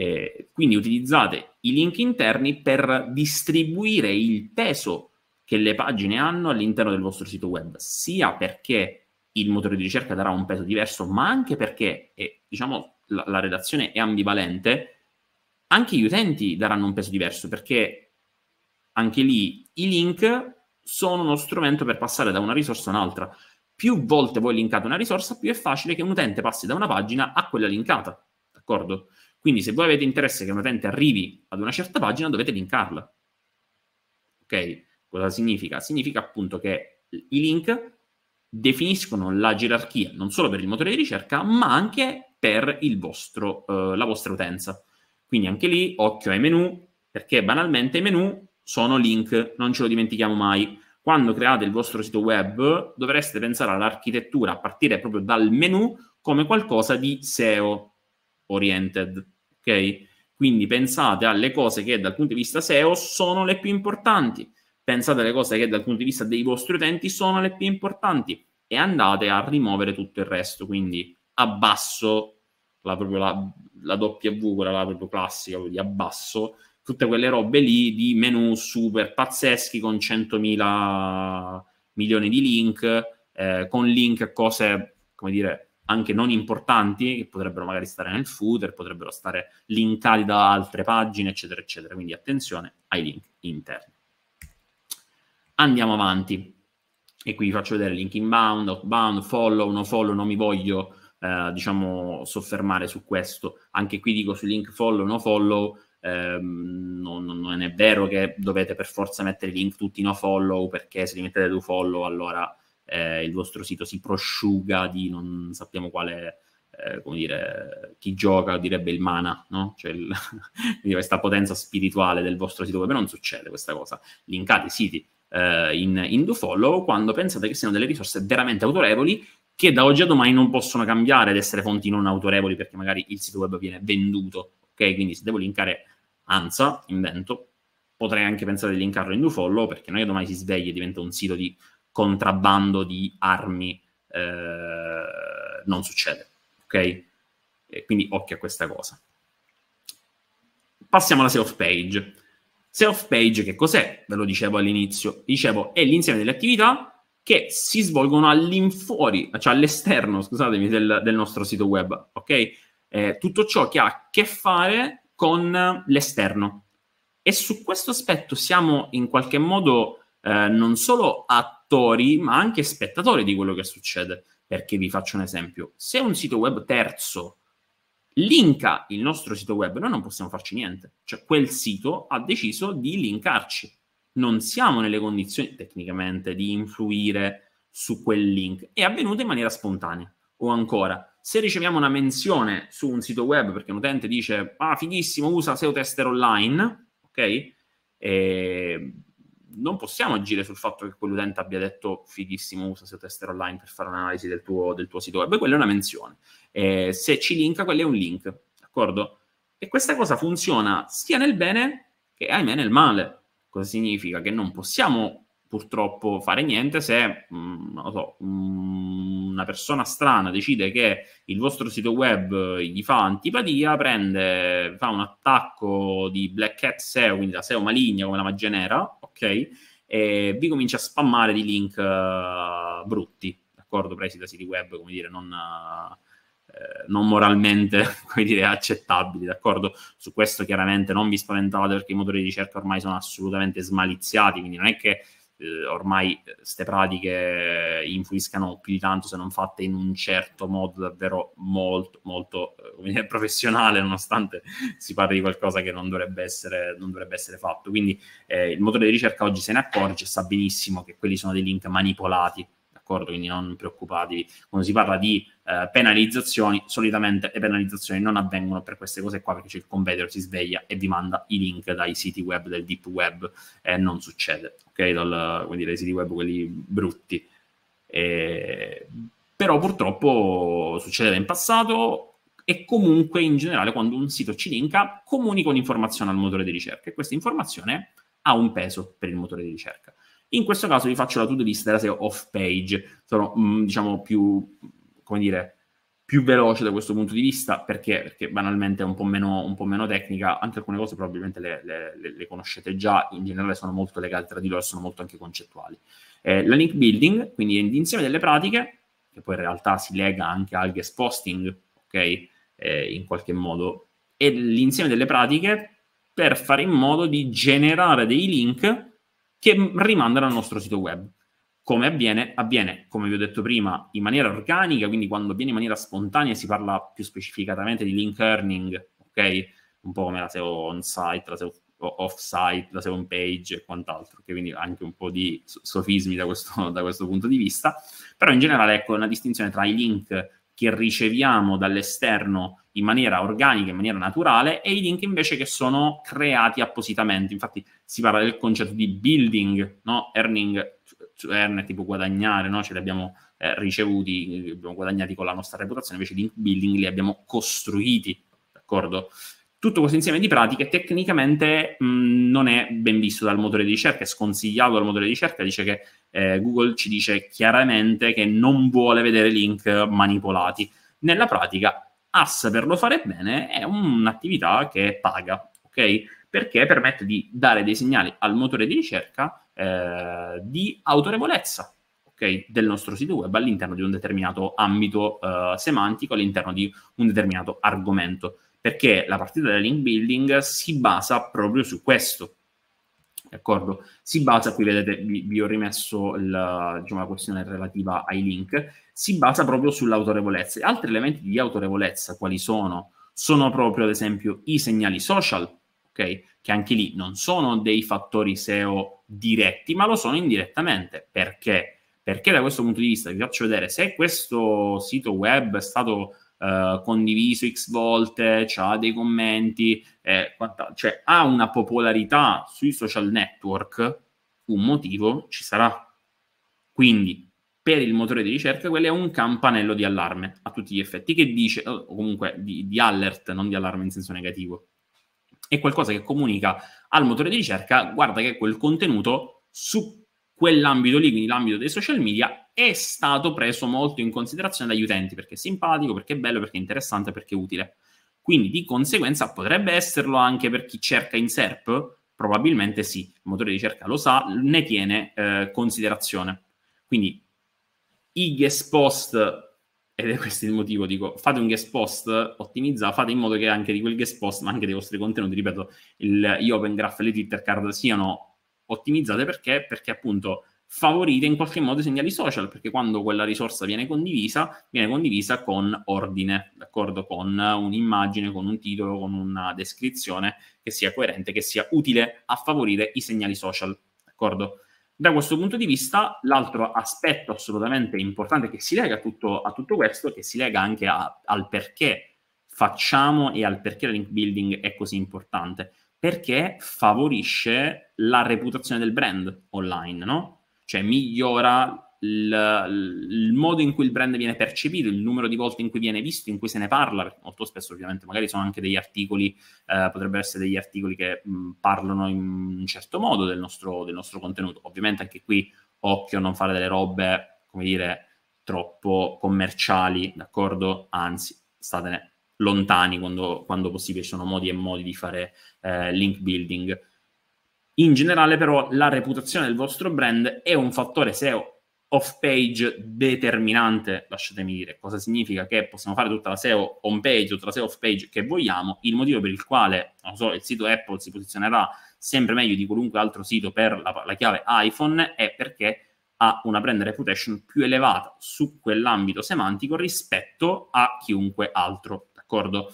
Eh, quindi utilizzate i link interni per distribuire il peso che le pagine hanno all'interno del vostro sito web, sia perché il motore di ricerca darà un peso diverso, ma anche perché, eh, diciamo, la, la redazione è ambivalente, anche gli utenti daranno un peso diverso, perché anche lì i link sono uno strumento per passare da una risorsa a un'altra. Più volte voi linkate una risorsa, più è facile che un utente passi da una pagina a quella linkata, d'accordo? Quindi se voi avete interesse che un utente arrivi ad una certa pagina, dovete linkarla. Ok? Cosa significa? Significa appunto che i link definiscono la gerarchia non solo per il motore di ricerca, ma anche per vostro, eh, la vostra utenza. Quindi anche lì occhio ai menu, perché banalmente i menu sono link, non ce lo dimentichiamo mai. Quando create il vostro sito web dovreste pensare all'architettura a partire proprio dal menu come qualcosa di SEO, oriented, ok? Quindi pensate alle cose che dal punto di vista SEO sono le più importanti, pensate alle cose che dal punto di vista dei vostri utenti sono le più importanti e andate a rimuovere tutto il resto, quindi abbasso la, proprio la, la W, quella la proprio classica, quindi abbasso tutte quelle robe lì di menu super pazzeschi con 100.000 milioni di link, eh, con link a cose, come dire, anche non importanti, che potrebbero magari stare nel footer, potrebbero stare linkati da altre pagine, eccetera, eccetera. Quindi attenzione ai link interni. Andiamo avanti. E qui vi faccio vedere link inbound, outbound, follow, no follow, non mi voglio eh, diciamo soffermare su questo. Anche qui dico su link follow, no follow, ehm, non, non, è vero che dovete per forza mettere link tutti no follow perché se li mettete do follow allora eh, il vostro sito si prosciuga di non sappiamo quale, eh, come dire, chi gioca direbbe il mana, no? Cioè il, questa potenza spirituale del vostro sito web. Non succede questa cosa. Linkate i siti eh, in, in dofollow quando pensate che siano delle risorse veramente autorevoli che da oggi a domani non possono cambiare ad essere fonti non autorevoli perché magari il sito web viene venduto, ok? Quindi se devo linkare ANSA, invento, potrei anche pensare di linkarlo in dofollow perché noi domani si sveglia e diventa un sito di contrabbando di armi eh, non succede. Ok? E quindi occhio a questa cosa. Passiamo alla self page. Self page che cos'è? Ve lo dicevo all'inizio. Dicevo è l'insieme delle attività che si svolgono all'infuori, cioè all'esterno, scusatemi, del, del nostro sito web. Ok? Eh, tutto ciò che ha a che fare con l'esterno. E su questo aspetto siamo in qualche modo eh, non solo attori, ma anche spettatori di quello che succede. Perché vi faccio un esempio: se un sito web terzo linka il nostro sito web, noi non possiamo farci niente. Cioè, quel sito ha deciso di linkarci. Non siamo nelle condizioni tecnicamente di influire su quel link. È avvenuto in maniera spontanea. O ancora, se riceviamo una menzione su un sito web perché un utente dice ah, fighissimo, usa SEO tester online, ok? E ehm, non possiamo agire sul fatto che quell'utente abbia detto fighissimo usa SEO tester online per fare un'analisi del tuo, del tuo sito web, quella è una menzione. Eh, se ci linka, quello è un link, d'accordo? E questa cosa funziona sia nel bene che ahimè nel male. Cosa significa? Che non possiamo purtroppo fare niente se mh, mm, so, mh, mm, una persona strana decide che il vostro sito web gli fa antipatia, prende, fa un attacco di black hat SEO, quindi la SEO maligna come la magia nera, ok? E vi comincia a spammare di link uh, brutti, d'accordo? Presi da siti web, come dire, non... Uh, non moralmente dire, accettabili, d'accordo? Su questo chiaramente non vi spaventate perché i motori di ricerca ormai sono assolutamente smaliziati, quindi non è che eh, ormai queste pratiche influiscano più di tanto se non fatte in un certo modo davvero molto, molto eh, professionale, nonostante si parli di qualcosa che non dovrebbe essere, non dovrebbe essere fatto. Quindi eh, il motore di ricerca oggi se ne accorge e sa benissimo che quelli sono dei link manipolati, d'accordo? Quindi non preoccupatevi. Quando si parla di eh, penalizzazioni, solitamente le penalizzazioni non avvengono per queste cose qua perché c'è il competitor si sveglia e vi manda i link dai siti web del deep web e eh, non succede, ok? Dal, quindi dai siti web quelli brutti. Eh, però purtroppo succedeva in passato e comunque in generale quando un sito ci linka comunica un'informazione al motore di ricerca e questa informazione ha un peso per il motore di ricerca. In questo caso vi faccio la to-do list della SEO off page, sono mm, diciamo più come dire, più veloce da questo punto di vista, perché, perché banalmente è un po, meno, un po, meno, tecnica, anche alcune cose probabilmente le, le, le, conoscete già, in generale sono molto legate tra di loro, sono molto anche concettuali. Eh, la link building, quindi l'insieme delle pratiche, che poi in realtà si lega anche al guest posting, ok? Eh, in qualche modo, è l'insieme delle pratiche per fare in modo di generare dei link che rimandano al nostro sito web. Come avviene? Avviene, come vi ho detto prima, in maniera organica, quindi quando avviene in maniera spontanea si parla più specificatamente di link earning, ok? Un po' come la SEO on-site, la SEO off-site, la SEO on-page e quant'altro, che quindi anche un po' di sofismi da questo, da questo punto di vista. Però in generale ecco una distinzione tra i link che riceviamo dall'esterno in maniera organica, in maniera naturale, e i link invece che sono creati appositamente. Infatti si parla del concetto di building, no? earning esterne, tipo guadagnare, no? ce li abbiamo eh, ricevuti, li eh, abbiamo guadagnati con la nostra reputazione, invece link building li abbiamo costruiti, d'accordo? Tutto questo insieme di pratiche tecnicamente mh, non è ben visto dal motore di ricerca, è sconsigliato dal motore di ricerca, dice che eh, Google ci dice chiaramente che non vuole vedere link manipolati. Nella pratica, a saperlo fare bene è un'attività che paga, ok? perché permette di dare dei segnali al motore di ricerca eh, di autorevolezza okay, del nostro sito web all'interno di un determinato ambito eh, semantico, all'interno di un determinato argomento, perché la partita del link building si basa proprio su questo. D'accordo? Si basa, qui vedete, vi, vi ho rimesso il, diciamo, la questione relativa ai link, si basa proprio sull'autorevolezza. Altri elementi di autorevolezza quali sono? Sono proprio, ad esempio, i segnali social, ok? Che anche lì non sono dei fattori SEO diretti, ma lo sono indirettamente. Perché? Perché da questo punto di vista vi faccio vedere se questo sito web è stato eh, condiviso x volte, ha dei commenti, eh, cioè ha una popolarità sui social network, un motivo ci sarà. Quindi per il motore di ricerca, quello è un campanello di allarme a tutti gli effetti, che dice, o comunque di, di, alert, non di allarme in senso negativo, è qualcosa che comunica al motore di ricerca, guarda che quel contenuto su quell'ambito lì, quindi l'ambito dei social media, è stato preso molto in considerazione dagli utenti perché è simpatico, perché è bello, perché è interessante, perché è utile. Quindi di conseguenza potrebbe esserlo anche per chi cerca in SERP? Probabilmente sì, il motore di ricerca lo sa, ne tiene eh, considerazione. Quindi i guest post ed è questo il motivo, dico, fate un guest post ottimizzato, fate in modo che anche di quel guest post, ma anche dei vostri contenuti, ripeto, il, gli Open Graph e le Twitter card siano ottimizzate perché? Perché appunto favorite in qualche modo i segnali social, perché quando quella risorsa viene condivisa, viene condivisa con ordine, d'accordo? Con un'immagine, con un titolo, con una descrizione che sia coerente, che sia utile a favorire i segnali social, d'accordo? Da questo punto di vista, l'altro aspetto assolutamente importante che si lega a tutto, a tutto questo, che si lega anche a, al perché facciamo e al perché il link building è così importante, perché favorisce la reputazione del brand online, no? Cioè migliora il, il, modo in cui il brand viene percepito, il numero di volte in cui viene visto, in cui se ne parla, molto spesso ovviamente magari sono anche degli articoli, eh, potrebbero essere degli articoli che mh, parlano in un certo modo del nostro, del nostro contenuto. Ovviamente anche qui occhio a non fare delle robe, come dire, troppo commerciali, d'accordo? Anzi, statene lontani quando, quando possibile, ci sono modi e modi di fare eh, link building. In generale però la reputazione del vostro brand è un fattore SEO off page determinante, lasciatemi dire, cosa significa che possiamo fare tutta la SEO on page, tutta la SEO off page che vogliamo, il motivo per il quale, non so, il sito Apple si posizionerà sempre meglio di qualunque altro sito per la, la chiave iPhone è perché ha una brand reputation più elevata su quell'ambito semantico rispetto a chiunque altro, d'accordo?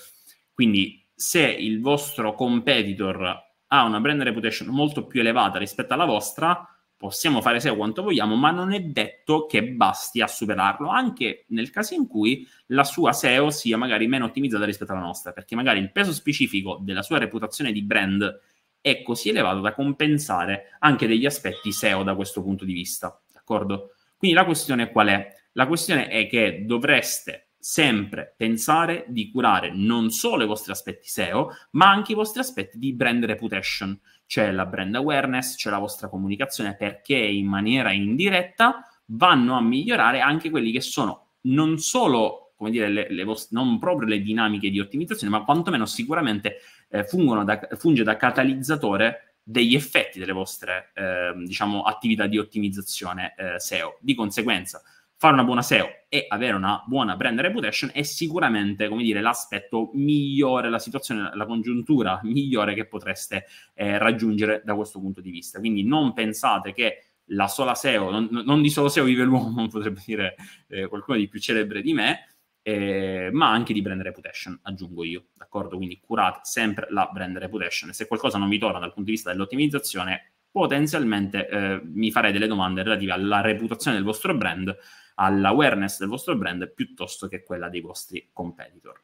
Quindi se il vostro competitor ha una brand reputation molto più elevata rispetto alla vostra, possiamo fare SEO quanto vogliamo, ma non è detto che basti a superarlo, anche nel caso in cui la sua SEO sia magari meno ottimizzata rispetto alla nostra, perché magari il peso specifico della sua reputazione di brand è così elevato da compensare anche degli aspetti SEO da questo punto di vista, d'accordo? Quindi la questione qual è? La questione è che dovreste sempre pensare di curare non solo i vostri aspetti SEO, ma anche i vostri aspetti di brand reputation, c'è la brand awareness, c'è la vostra comunicazione perché in maniera indiretta vanno a migliorare anche quelli che sono non solo, come dire, le, le vostre, non proprio le dinamiche di ottimizzazione, ma quantomeno sicuramente eh, da, funge da catalizzatore degli effetti delle vostre eh, diciamo, attività di ottimizzazione eh, SEO. Di conseguenza, fare una buona SEO e avere una buona brand reputation è sicuramente, come dire, l'aspetto migliore, la situazione, la congiuntura migliore che potreste eh, raggiungere da questo punto di vista. Quindi non pensate che la sola SEO, non, non di solo SEO vive l'uomo, potrebbe dire eh, qualcuno di più celebre di me, eh, ma anche di brand reputation, aggiungo io, d'accordo? Quindi curate sempre la brand reputation. Se qualcosa non vi torna dal punto di vista dell'ottimizzazione, potenzialmente eh, mi farei delle domande relative alla reputazione del vostro brand all'awareness del vostro brand piuttosto che quella dei vostri competitor.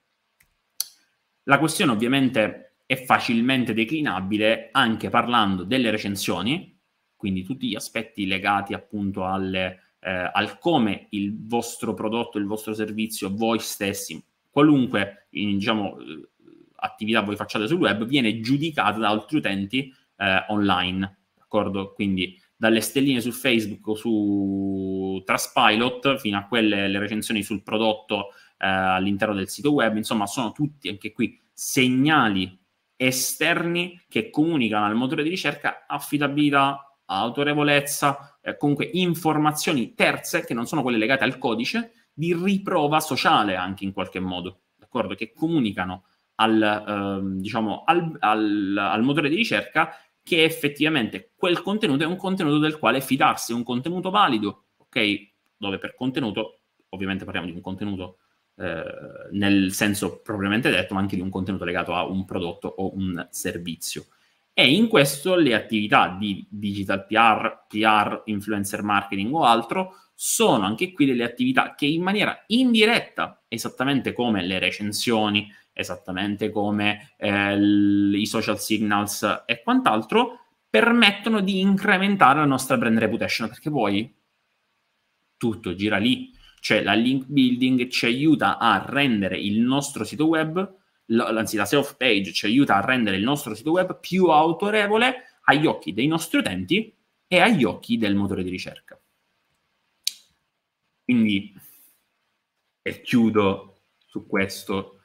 La questione ovviamente è facilmente declinabile anche parlando delle recensioni, quindi tutti gli aspetti legati appunto alle, eh, al come il vostro prodotto, il vostro servizio, voi stessi, qualunque diciamo, eh, attività voi facciate sul web, viene giudicata da altri utenti eh, online. D'accordo? Quindi dalle stelline su Facebook o su Traspilot fino a quelle le recensioni sul prodotto eh, all'interno del sito web, insomma sono tutti anche qui segnali esterni che comunicano al motore di ricerca affidabilità, autorevolezza, eh, comunque informazioni terze che non sono quelle legate al codice, di riprova sociale anche in qualche modo, d'accordo? Che comunicano al, eh, diciamo, al, al, al motore di ricerca che effettivamente quel contenuto è un contenuto del quale fidarsi, è un contenuto valido, ok? Dove per contenuto, ovviamente parliamo di un contenuto eh, nel senso propriamente detto, ma anche di un contenuto legato a un prodotto o un servizio. E in questo le attività di digital PR, PR, influencer marketing o altro sono anche qui delle attività che in maniera indiretta, esattamente come le recensioni, esattamente come eh, l- i social signals e quant'altro, permettono di incrementare la nostra brand reputation, perché poi tutto gira lì. Cioè la link building ci aiuta a rendere il nostro sito web, l- anzi la self page ci aiuta a rendere il nostro sito web più autorevole agli occhi dei nostri utenti e agli occhi del motore di ricerca. Quindi, e chiudo su questo,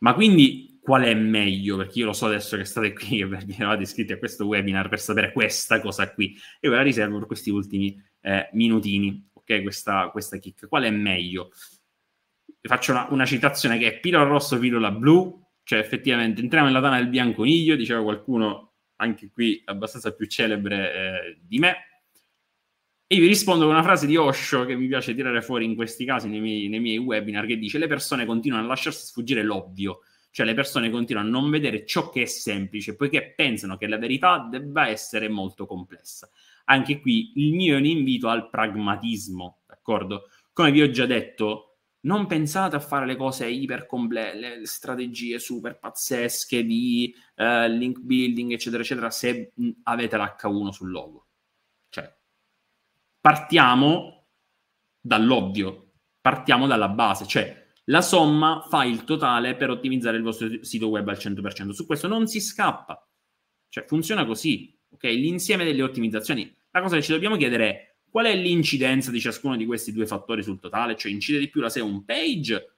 ma quindi qual è meglio? Perché io lo so adesso che state qui e vi eravate iscritti a questo webinar per sapere questa cosa qui. e ve la riservo per questi ultimi eh, minutini, ok? Questa, questa kick. Qual è meglio? Faccio una, una citazione che è pillola rosso, pillola blu, cioè effettivamente entriamo nella tana del bianconiglio, diceva qualcuno anche qui abbastanza più celebre eh, di me, e vi rispondo con una frase di Osho che mi piace tirare fuori in questi casi, nei miei, nei miei webinar, che dice le persone continuano a lasciarsi sfuggire l'ovvio, cioè le persone continuano a non vedere ciò che è semplice, poiché pensano che la verità debba essere molto complessa. Anche qui il mio è un invito al pragmatismo, d'accordo? Come vi ho già detto, non pensate a fare le cose iper complesse, le strategie super pazzesche di uh, link building, eccetera, eccetera, se avete l'H1 sul logo partiamo dall'ovvio, partiamo dalla base, cioè la somma fa il totale per ottimizzare il vostro sito web al 100%. Su questo non si scappa, cioè funziona così, ok? L'insieme delle ottimizzazioni. La cosa che ci dobbiamo chiedere è qual è l'incidenza di ciascuno di questi due fattori sul totale, cioè incide di più la SEO on page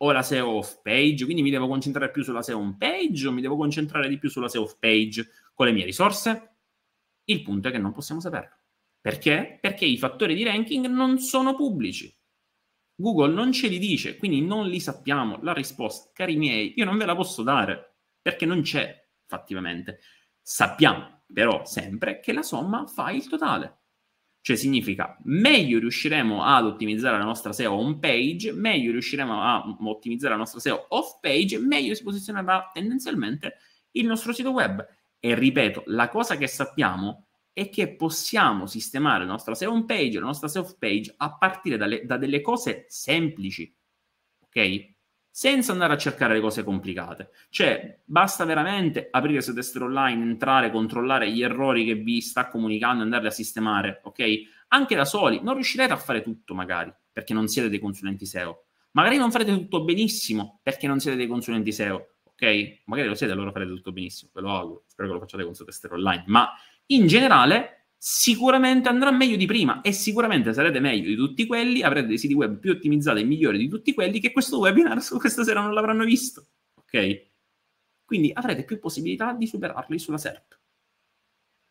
o la SEO off page, quindi mi devo concentrare più sulla SEO on page o mi devo concentrare di più sulla SEO off page con le mie risorse? Il punto è che non possiamo saperlo. Perché? Perché i fattori di ranking non sono pubblici. Google non ce li dice, quindi non li sappiamo. La risposta, cari miei, io non ve la posso dare perché non c'è effettivamente. Sappiamo però sempre che la somma fa il totale. Cioè significa meglio riusciremo ad ottimizzare la nostra SEO on page, meglio riusciremo a ottimizzare la nostra SEO off page, meglio si posizionerà tendenzialmente il nostro sito web. E ripeto, la cosa che sappiamo è è che possiamo sistemare la nostra home page, la nostra self page a partire dalle, da delle cose semplici, ok? Senza andare a cercare le cose complicate. Cioè, basta veramente aprire il suo online, entrare, controllare gli errori che vi sta comunicando, andarli a sistemare, ok? Anche da soli, non riuscirete a fare tutto magari, perché non siete dei consulenti SEO. Magari non farete tutto benissimo, perché non siete dei consulenti SEO, ok? Magari lo siete, allora farete tutto benissimo, ve lo auguro, spero che lo facciate con il online, ma in generale sicuramente andrà meglio di prima e sicuramente sarete meglio di tutti quelli, avrete dei siti web più ottimizzati e migliori di tutti quelli che questo webinar questa sera non l'avranno visto. Ok? Quindi avrete più possibilità di superarli sulla SERP.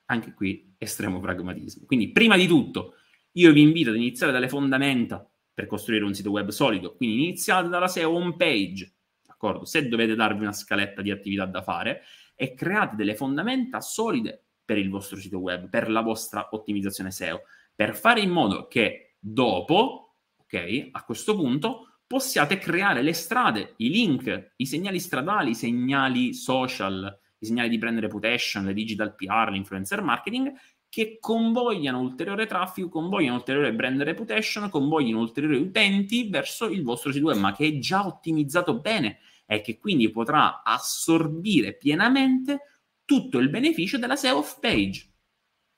Anche qui estremo pragmatismo. Quindi prima di tutto io vi invito ad iniziare dalle fondamenta per costruire un sito web solido, quindi iniziate dalla SEO home page, d'accordo? Se dovete darvi una scaletta di attività da fare e create delle fondamenta solide per il vostro sito web, per la vostra ottimizzazione SEO, per fare in modo che dopo, ok, a questo punto possiate creare le strade, i link, i segnali stradali, i segnali social, i segnali di brand reputation, le digital PR, l'influencer marketing, che convogliano ulteriore traffico, convogliano ulteriore brand reputation, convogliano ulteriori utenti verso il vostro sito web, ma che è già ottimizzato bene e che quindi potrà assorbire pienamente tutto il beneficio della SEO off page.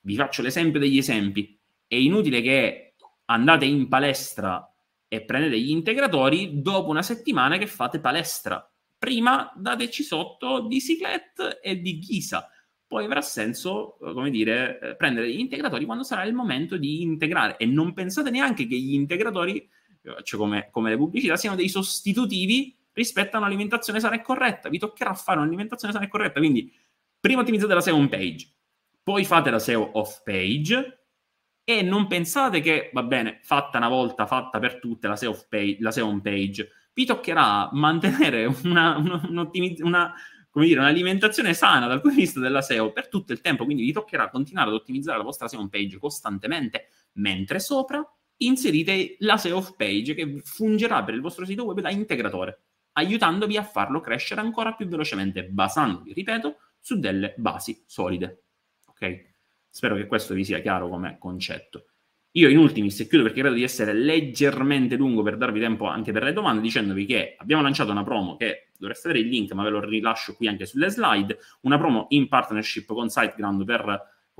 Vi faccio l'esempio degli esempi. È inutile che andate in palestra e prendete gli integratori dopo una settimana che fate palestra. Prima dateci sotto di Ciclet e di Ghisa. Poi avrà senso, eh, come dire, eh, prendere gli integratori quando sarà il momento di integrare. E non pensate neanche che gli integratori, eh, cioè come, come le pubblicità, siano dei sostitutivi rispetto a un'alimentazione sana e corretta. Vi toccherà fare un'alimentazione sana e corretta. Quindi Prima ottimizzate la SEO on page, poi fate la SEO off page e non pensate che, va bene, fatta una volta, fatta per tutte la SEO, page, la SEO on page, vi toccherà mantenere una, una, una, dire, un'alimentazione sana dal punto di vista della SEO per tutto il tempo, quindi vi toccherà continuare ad ottimizzare la vostra SEO on page costantemente, mentre sopra inserite la SEO off page che fungerà per il vostro sito web da integratore, aiutandovi a farlo crescere ancora più velocemente, basandovi, ripeto, su delle basi solide. Ok? Spero che questo vi sia chiaro come concetto. Io in ultimis chiudo perché credo di essere leggermente lungo per darvi tempo anche per le domande, dicendovi che abbiamo lanciato una promo che dovreste avere il link, ma ve lo rilascio qui anche sulle slide, una promo in partnership con SiteGround per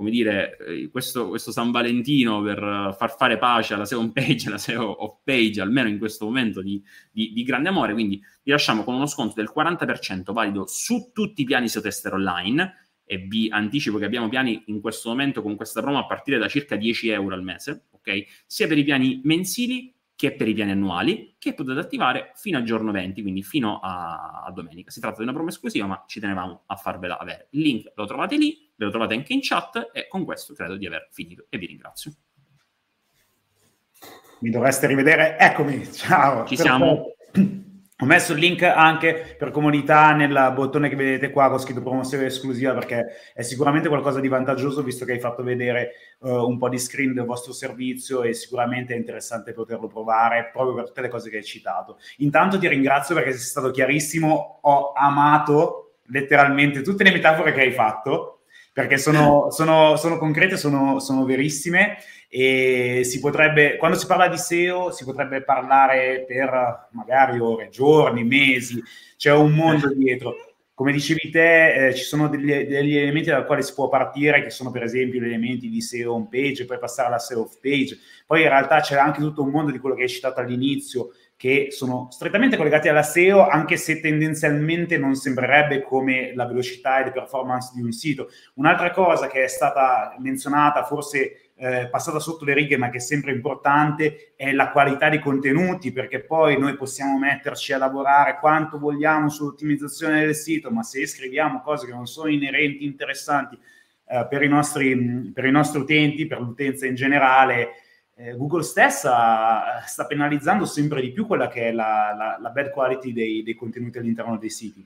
come dire, eh, questo, questo, San Valentino per eh, far fare pace alla SEO page, alla SEO off page, almeno in questo momento di, di, di, grande amore. Quindi vi lasciamo con uno sconto del 40% valido su tutti i piani SEO tester online. E vi anticipo che abbiamo piani in questo momento con questa promo a partire da circa 10 euro al mese, ok? Sia per i piani mensili che è per i piani annuali, che potete attivare fino al giorno 20, quindi fino a, a, domenica. Si tratta di una promo esclusiva, ma ci tenevamo a farvela avere. Il link lo trovate lì, ve lo trovate anche in chat e con questo credo di aver finito e vi ringrazio. Mi dovreste rivedere, eccomi, ciao. Ci siamo. Te. Ho messo il link anche per comunità nel bottone che vedete qua con scritto promozione esclusiva perché è sicuramente qualcosa di vantaggioso visto che hai fatto vedere uh, un po' di screen del vostro servizio e sicuramente è interessante poterlo provare proprio per tutte le cose che hai citato. Intanto ti ringrazio perché sei stato chiarissimo, ho amato letteralmente tutte le metafore che hai fatto perché sono, sono, sono concrete, sono, sono verissime e si potrebbe, quando si parla di SEO si potrebbe parlare per magari ore, giorni, mesi, c'è un mondo eh. dietro. Come dicevi te, eh, ci sono degli, degli elementi dal quale si può partire, che sono per esempio gli elementi di SEO on page, poi passare alla SEO off page. Poi in realtà c'è anche tutto un mondo di quello che hai citato all'inizio, che sono strettamente collegati alla SEO, anche se tendenzialmente non sembrerebbe come la velocità e le performance di un sito. Un'altra cosa che è stata menzionata, forse eh, passata sotto le righe ma che è sempre importante è la qualità dei contenuti perché poi noi possiamo metterci a lavorare quanto vogliamo sull'ottimizzazione del sito ma se scriviamo cose che non sono inerenti, interessanti eh, per, i nostri, per i nostri utenti, per l'utenza in generale, eh, Google stessa eh, sta penalizzando sempre di più quella che è la, la, la bad quality dei, dei, contenuti all'interno dei siti.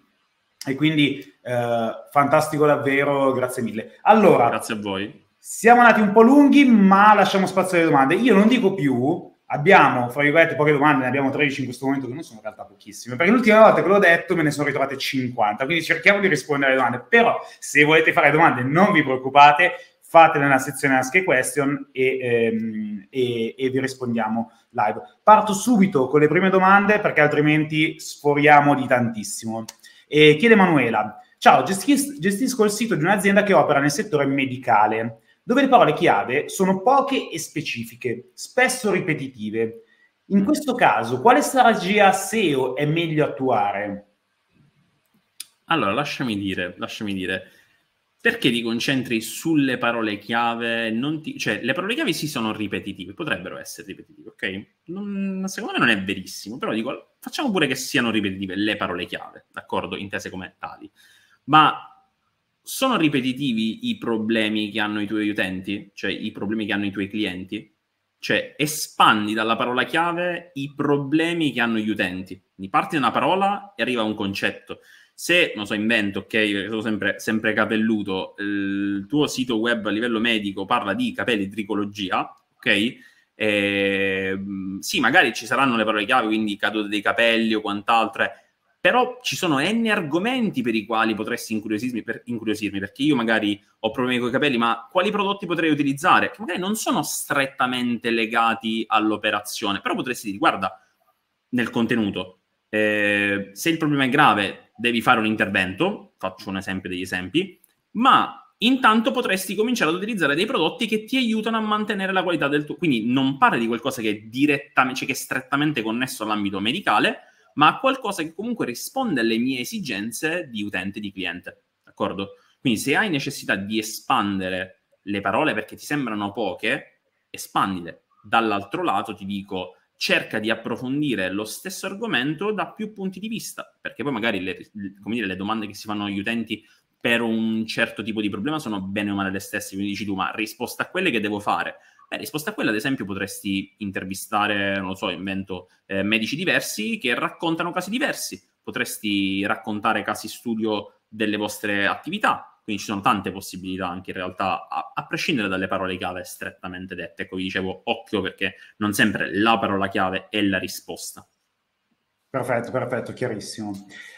E quindi eh, fantastico davvero, grazie mille. Allora, grazie a voi. Siamo andati un po' lunghi, ma lasciamo spazio alle domande. Io non dico più, abbiamo, fra virgolette, poche domande, ne abbiamo 13 in questo momento, che non sono in realtà pochissime, perché l'ultima volta che l'ho detto me ne sono ritrovate 50, quindi cerchiamo di rispondere alle domande. Però, se volete fare domande, non vi preoccupate, fatele nella sezione Ask a Question e, ehm, e, e, vi rispondiamo live. Parto subito con le prime domande, perché altrimenti sforiamo di tantissimo. E chiede Manuela, ciao, gestis- gestisco il sito di un'azienda che opera nel settore medicale dove le parole chiave sono poche e specifiche, spesso ripetitive. In mm. questo caso, quale strategia SEO è meglio attuare? Allora, lasciami dire, lasciami dire perché ti concentri sulle parole chiave? Ti... Cioè, le parole chiave sì sono ripetitive, potrebbero essere ripetitive, ok? Non... secondo me non è verissimo, però dico, facciamo pure che siano ripetitive le parole chiave, d'accordo? Intese come tali. Ma sono ripetitivi i problemi che hanno i tuoi utenti, cioè i problemi che hanno i tuoi clienti? Cioè, espandi dalla parola chiave i problemi che hanno gli utenti. Quindi parti da una parola e arriva a un concetto. Se, non so, invento, ok, perché sono sempre, sempre capelluto, il tuo sito web a livello medico parla di capelli tricologia, ok? E, ehm, sì, magari ci saranno le parole chiave, quindi cadute dei capelli o quant'altro, eh, però ci sono n argomenti per i quali potresti incuriosirmi, per, incuriosirmi, perché io magari ho problemi con i capelli, ma quali prodotti potrei utilizzare? Che magari non sono strettamente legati all'operazione, però potresti dire, guarda, nel contenuto, eh, se il problema è grave, devi fare un intervento, faccio un esempio degli esempi, ma intanto potresti cominciare ad utilizzare dei prodotti che ti aiutano a mantenere la qualità del tuo... Quindi non parli di qualcosa che è direttamente, cioè che è strettamente connesso all'ambito medicale, ma a qualcosa che comunque risponde alle mie esigenze di utente, di cliente. D'accordo? Quindi se hai necessità di espandere le parole perché ti sembrano poche, espandile. Dall'altro lato ti dico cerca di approfondire lo stesso argomento da più punti di vista, perché poi magari le, dire, le domande che si fanno agli utenti per un certo tipo di problema sono bene o male le stesse, quindi dici tu, ma risposta a quelle che devo fare? Beh, risposta a quella, ad esempio, potresti intervistare, non lo so, invento eh, medici diversi che raccontano casi diversi, potresti raccontare casi studio delle vostre attività, quindi ci sono tante possibilità anche in realtà, a, a prescindere dalle parole chiave strettamente dette. Ecco, vi dicevo, occhio perché non sempre la parola chiave è la risposta. Perfetto, perfetto, chiarissimo.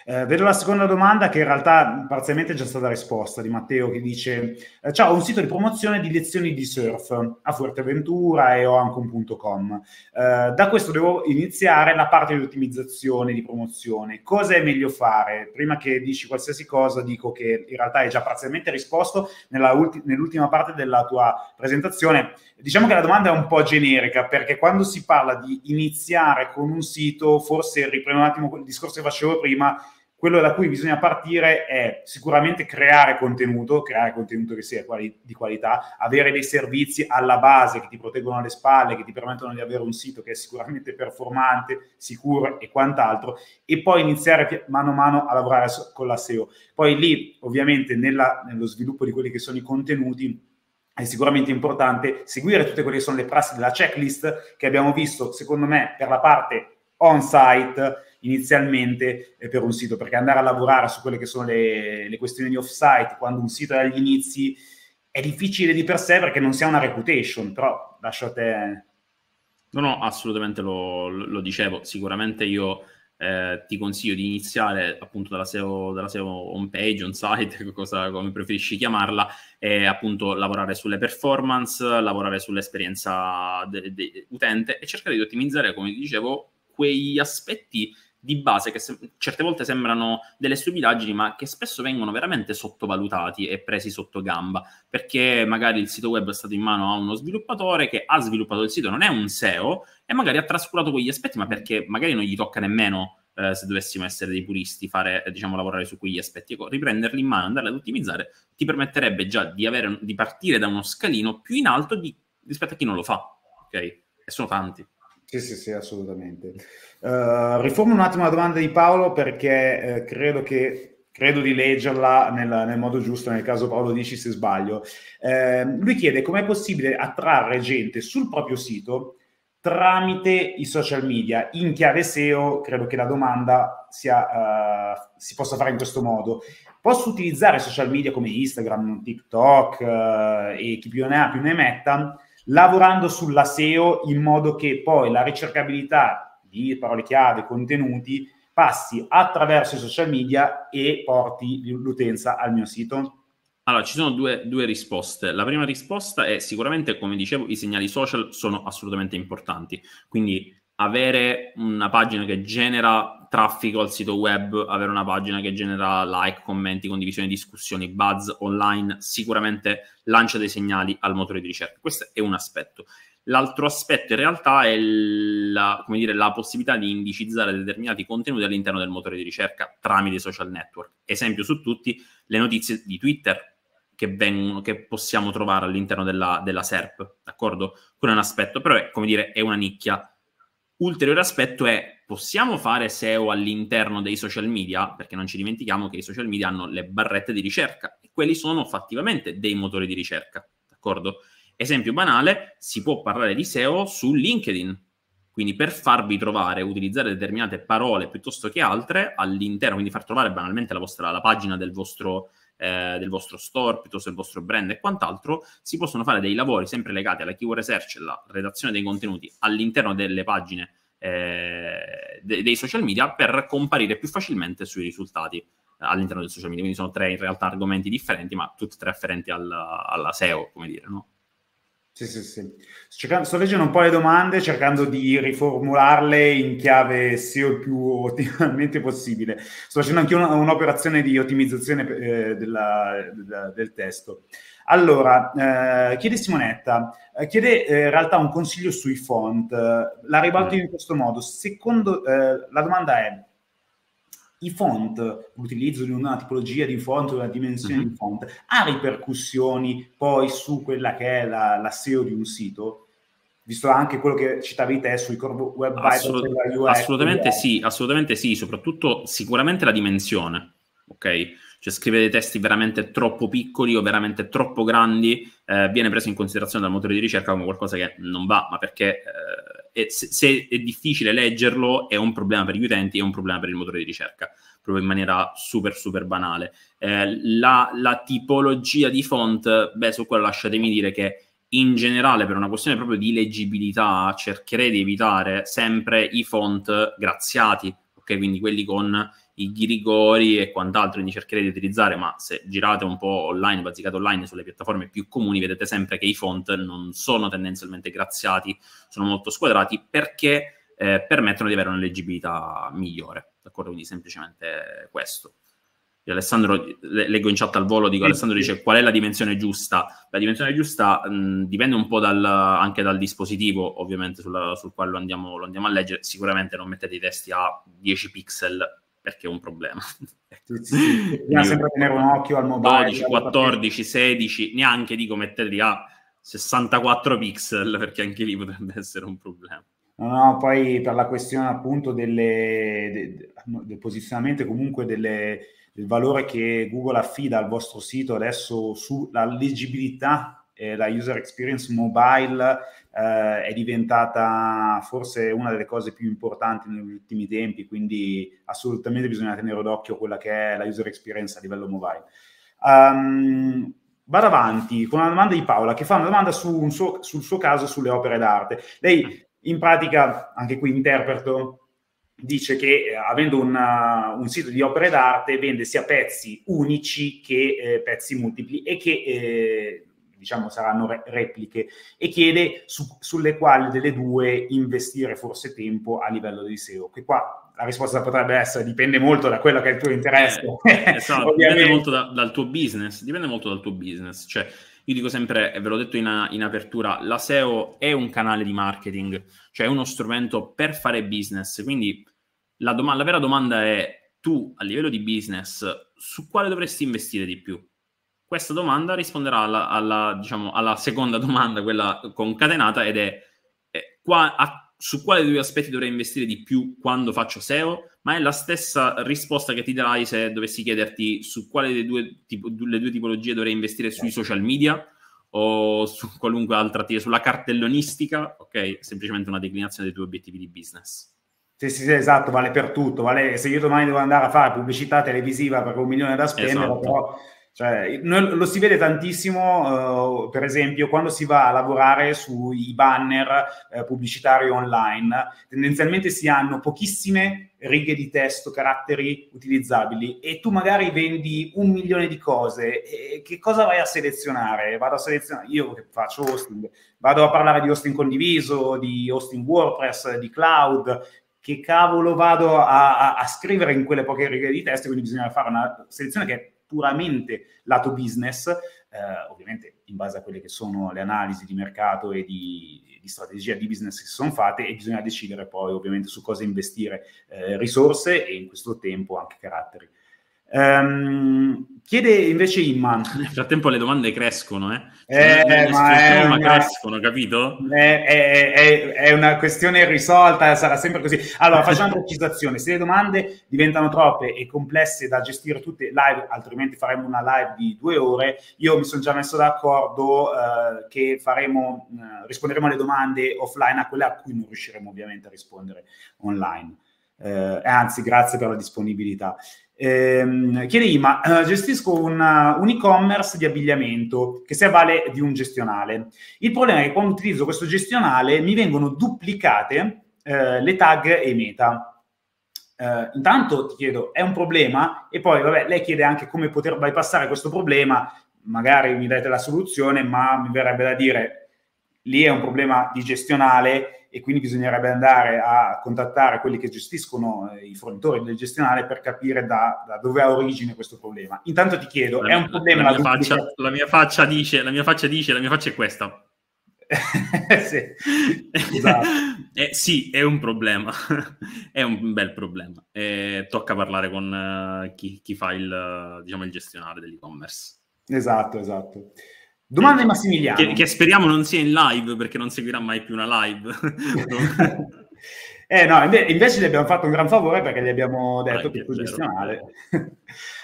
Eh, vedo la seconda domanda che in realtà parzialmente è già stata risposta di Matteo che dice eh, ciao, ho un sito di promozione di lezioni di surf a Fuerteventura e ho anche un punto com. Eh, da questo devo iniziare la parte di ottimizzazione, di promozione. Cosa è meglio fare? Prima che dici qualsiasi cosa dico che in realtà è già parzialmente risposto ulti- nell'ultima parte della tua presentazione. Diciamo che la domanda è un po' generica perché quando si parla di iniziare con un sito forse riprende riprendo un attimo il discorso che facevo prima, quello da cui bisogna partire è sicuramente creare contenuto, creare contenuto che sia quali, di qualità, avere dei servizi alla base che ti proteggono le spalle, che ti permettono di avere un sito che è sicuramente performante, sicuro e quant'altro, e poi iniziare mano a mano a lavorare so, con la SEO. Poi lì, ovviamente, nella, nello sviluppo di quelli che sono i contenuti, è sicuramente importante seguire tutte quelle che sono le prassi della checklist che abbiamo visto, secondo me, per la parte on-site inizialmente eh, per un sito, perché andare a lavorare su quelle che sono le, le questioni di off-site quando un sito è agli inizi è difficile di per sé perché non si ha una reputation, però lascio a te. No, no, assolutamente lo, lo dicevo, sicuramente io eh, ti consiglio di iniziare appunto dalla SEO, dalla SEO home page, on site, cosa, come preferisci chiamarla, e appunto lavorare sulle performance, lavorare sull'esperienza de, de utente e cercare di ottimizzare, come dicevo, quegli aspetti di base che se- certe volte sembrano delle stupidaggini, ma che spesso vengono veramente sottovalutati e presi sotto gamba, perché magari il sito web è stato in mano a uno sviluppatore che ha sviluppato il sito, non è un SEO, e magari ha trascurato quegli aspetti, ma perché magari non gli tocca nemmeno eh, se dovessimo essere dei puristi, fare, eh, diciamo, lavorare su quegli aspetti, ecco, riprenderli in mano, andarli ad ottimizzare, ti permetterebbe già di, avere, di partire da uno scalino più in alto di, rispetto a chi non lo fa, ok? E sono tanti. Sì, sì, sì, assolutamente. Uh, eh, riformo un attimo la domanda di Paolo perché eh, credo, che, credo di leggerla nel, nel, modo giusto, nel caso Paolo dici se sbaglio. Eh, lui chiede com'è possibile attrarre gente sul proprio sito tramite i social media. In chiave SEO credo che la domanda sia, uh, si possa fare in questo modo. Posso utilizzare social media come Instagram, TikTok uh, e chi più ne ha più ne metta lavorando sulla SEO in modo che poi la ricercabilità di parole chiave, contenuti, passi attraverso i social media e porti l'utenza al mio sito? Allora, ci sono due, due, risposte. La prima risposta è sicuramente, come dicevo, i segnali social sono assolutamente importanti. Quindi avere una pagina che genera traffico al sito web, avere una pagina che genera like, commenti, condivisioni, discussioni, buzz online, sicuramente lancia dei segnali al motore di ricerca. Questo è un aspetto. L'altro aspetto in realtà è la, dire, la, possibilità di indicizzare determinati contenuti all'interno del motore di ricerca tramite social network. Esempio su tutti, le notizie di Twitter che, vengono, che possiamo trovare all'interno della, della SERP, d'accordo? Quello è un aspetto, però è, dire, è una nicchia Ulteriore aspetto è, possiamo fare SEO all'interno dei social media? Perché non ci dimentichiamo che i social media hanno le barrette di ricerca e quelli sono effettivamente dei motori di ricerca, d'accordo? Esempio banale, si può parlare di SEO su LinkedIn. Quindi per farvi trovare, utilizzare determinate parole piuttosto che altre all'interno, quindi far trovare banalmente la, vostra, la pagina del vostro eh, del vostro store, piuttosto del vostro brand e quant'altro, si possono fare dei lavori sempre legati alla keyword research e alla redazione dei contenuti all'interno delle pagine eh, dei social media per comparire più facilmente sui risultati all'interno del social media. Quindi sono tre in realtà argomenti differenti, ma tutti e tre afferenti alla, alla SEO, come dire, no? Sì, sì, sì. Cercando, sto leggendo un po' le domande, cercando di riformularle in chiave SEO il più ottimamente possibile. Sto facendo anche una, un'operazione di ottimizzazione eh, della, della, del testo. Allora, eh, chiede Simonetta, eh, chiede eh, in realtà un consiglio sui font. Eh, la ribalto mm. in questo modo. Secondo, eh, la domanda è, i font, l'utilizzo di una tipologia di font, una dimensione mm-hmm. di font, ha ripercussioni poi su quella che è la, la SEO di un sito? Visto anche quello che citavi te sui core web vitals, Assolut- assolutamente sì, assolutamente sì, soprattutto sicuramente la dimensione ok? Cioè scrivere dei testi veramente troppo piccoli o veramente troppo grandi eh, viene preso in considerazione dal motore di ricerca come qualcosa che non va, ma perché eh, se, se, è difficile leggerlo è un problema per gli utenti, è un problema per il motore di ricerca, proprio in maniera super super banale. Eh, la, la tipologia di font, beh, su quello lasciatemi dire che in generale, per una questione proprio di leggibilità, cercherei di evitare sempre i font graziati, ok? Quindi quelli con i rigori e quant'altro, quindi cercherei di utilizzare, ma se girate un po' online, bazzicate online sulle piattaforme più comuni, vedete sempre che i font non sono tendenzialmente graziati, sono molto squadrati perché eh, permettono di avere una leggibilità migliore. D'accordo? Quindi semplicemente questo. Io Alessandro, leggo in chat al volo, dico, Alessandro dice qual è la dimensione giusta? La dimensione giusta mh, dipende un po' dal, anche dal dispositivo, ovviamente, sulla, sul quale lo andiamo, lo andiamo, a leggere. Sicuramente non mettete i testi a 10 pixel perché è un problema. Eh, sì, sì, Bisogna sempre tenere un occhio al mobile. 12, 14, 16, neanche dico metterli a 64 pixel, perché anche lì potrebbe essere un problema. No, no, poi per la questione appunto delle, de, del posizionamento e comunque delle, del valore che Google affida al vostro sito adesso sulla leggibilità eh, la user experience mobile eh, è diventata forse una delle cose più importanti negli ultimi tempi, quindi assolutamente bisogna tenere d'occhio quella che è la user experience a livello mobile. Um, vado avanti con una domanda di Paola che fa una domanda su un suo, sul suo caso sulle opere d'arte. Lei in pratica, anche qui interpreto, dice che eh, avendo una, uh, un sito di opere d'arte vende sia pezzi unici che eh, pezzi multipli e che eh, diciamo saranno re- repliche, e chiede su- sulle quali delle due investire forse tempo a livello di SEO, che qua la risposta potrebbe essere dipende molto da quello che è il tuo interesse. Eh, eh esatto, dipende molto da, dal tuo business, dipende molto dal tuo business. Cioè, io dico sempre, e ve l'ho detto in, in, apertura, la SEO è un canale di marketing, cioè è uno strumento per fare business. Quindi la, doma- la vera domanda è, tu a livello di business, su quale dovresti investire di più? Questa domanda risponderà alla, alla, diciamo, alla seconda domanda, quella concatenata, ed è eh, qua, a, su quale due aspetti dovrei investire di più quando faccio SEO? Ma è la stessa risposta che ti darai se dovessi chiederti su quale delle due, tipo, due tipologie dovrei investire sui social media o su qualunque altra, attività, sulla cartellonistica, ok? Semplicemente una declinazione dei tuoi obiettivi di business. Sì, sì, sì, esatto, vale per tutto. Vale, se io domani devo andare a fare pubblicità televisiva perché ho un milione da spendere, esatto. però cioè, lo si vede tantissimo, uh, per esempio, quando si va a lavorare sui banner uh, pubblicitari online, tendenzialmente si hanno pochissime righe di testo, caratteri utilizzabili e tu magari vendi un milione di cose, e che cosa vai a selezionare? Vado a selezionare, io che faccio hosting, vado a parlare di hosting condiviso, di hosting WordPress, di cloud, che cavolo vado a, a, a scrivere in quelle poche righe di testo, quindi bisogna fare una selezione che è puramente lato business, eh, ovviamente in base a quelle che sono le analisi di mercato e di, di, strategia di business che si sono fatte e bisogna decidere poi ovviamente su cosa investire eh, risorse e in questo tempo anche caratteri. Um, chiede invece Imman. Nel frattempo le domande crescono, eh? Cioè, eh ma, è una... crescono, capito? È, è, è, è, una questione risolta, sarà sempre così. Allora, facciamo una precisazione. Se le domande diventano troppe e complesse da gestire tutte live, altrimenti faremo una live di due ore, io mi sono già messo d'accordo eh, che faremo, eh, risponderemo alle domande offline, a quelle a cui non riusciremo ovviamente a rispondere online. Eh, eh, anzi grazie per la disponibilità. Ehm, chiedi, ma eh, gestisco una, eh, un e-commerce di abbigliamento che si avvale di un gestionale. Il problema è che quando utilizzo questo gestionale mi vengono duplicate eh, le tag e i meta. Uh, intanto ti chiedo, è un problema? E poi, vabbè, lei chiede anche come poter bypassare questo problema, magari mi date la soluzione, ma mi verrebbe da dire, lì è un problema di gestionale, e quindi bisognerebbe andare a contattare quelli che gestiscono eh, i fornitori del gestionale per capire da, da dove ha origine questo problema. Intanto ti chiedo, la, è un problema... La, la, mia faccia, la, mia faccia, dice, la mia faccia dice, la mia faccia è questa. sì, esatto. eh, sì, è un problema, è un bel problema. Eh, tocca parlare con uh, chi, chi, fa il, diciamo, il gestionale dell'e-commerce. Esatto, esatto. Domanda di Massimiliano. Che, che, speriamo non sia in live perché non seguirà mai più una live. eh no, invece gli abbiamo fatto un gran favore perché gli abbiamo detto ah, che è gestionale.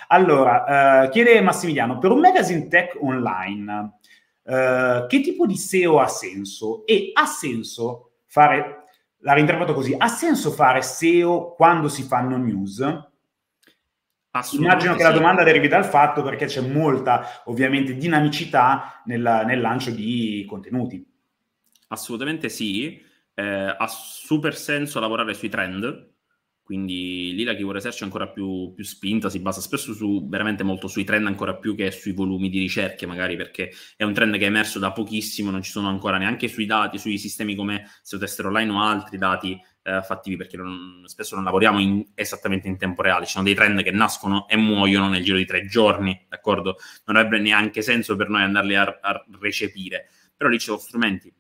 allora, eh, chiede Massimiliano, per un magazine tech online, eh, che tipo di SEO ha senso? E ha senso fare, la reinterpreto così, ha senso fare SEO quando si fanno news? Immagino che la domanda derivi dal fatto perché c'è molta, ovviamente, dinamicità nella, nel lancio di contenuti. Assolutamente sì, eh, ha super senso lavorare sui trend, quindi lì la keyword research è ancora più, più spinta, si basa spesso su, veramente molto sui trend ancora più che sui volumi di ricerche magari perché è un trend che è emerso da pochissimo, non ci sono ancora neanche sui dati, sui sistemi come se Seotester Online o altri dati eh, fattivi perché non, spesso non lavoriamo in, esattamente in tempo reale, ci sono dei trend che nascono e muoiono nel giro di tre giorni, d'accordo? Non avrebbe neanche senso per noi andarli a, a recepire, però lì ci sono strumenti,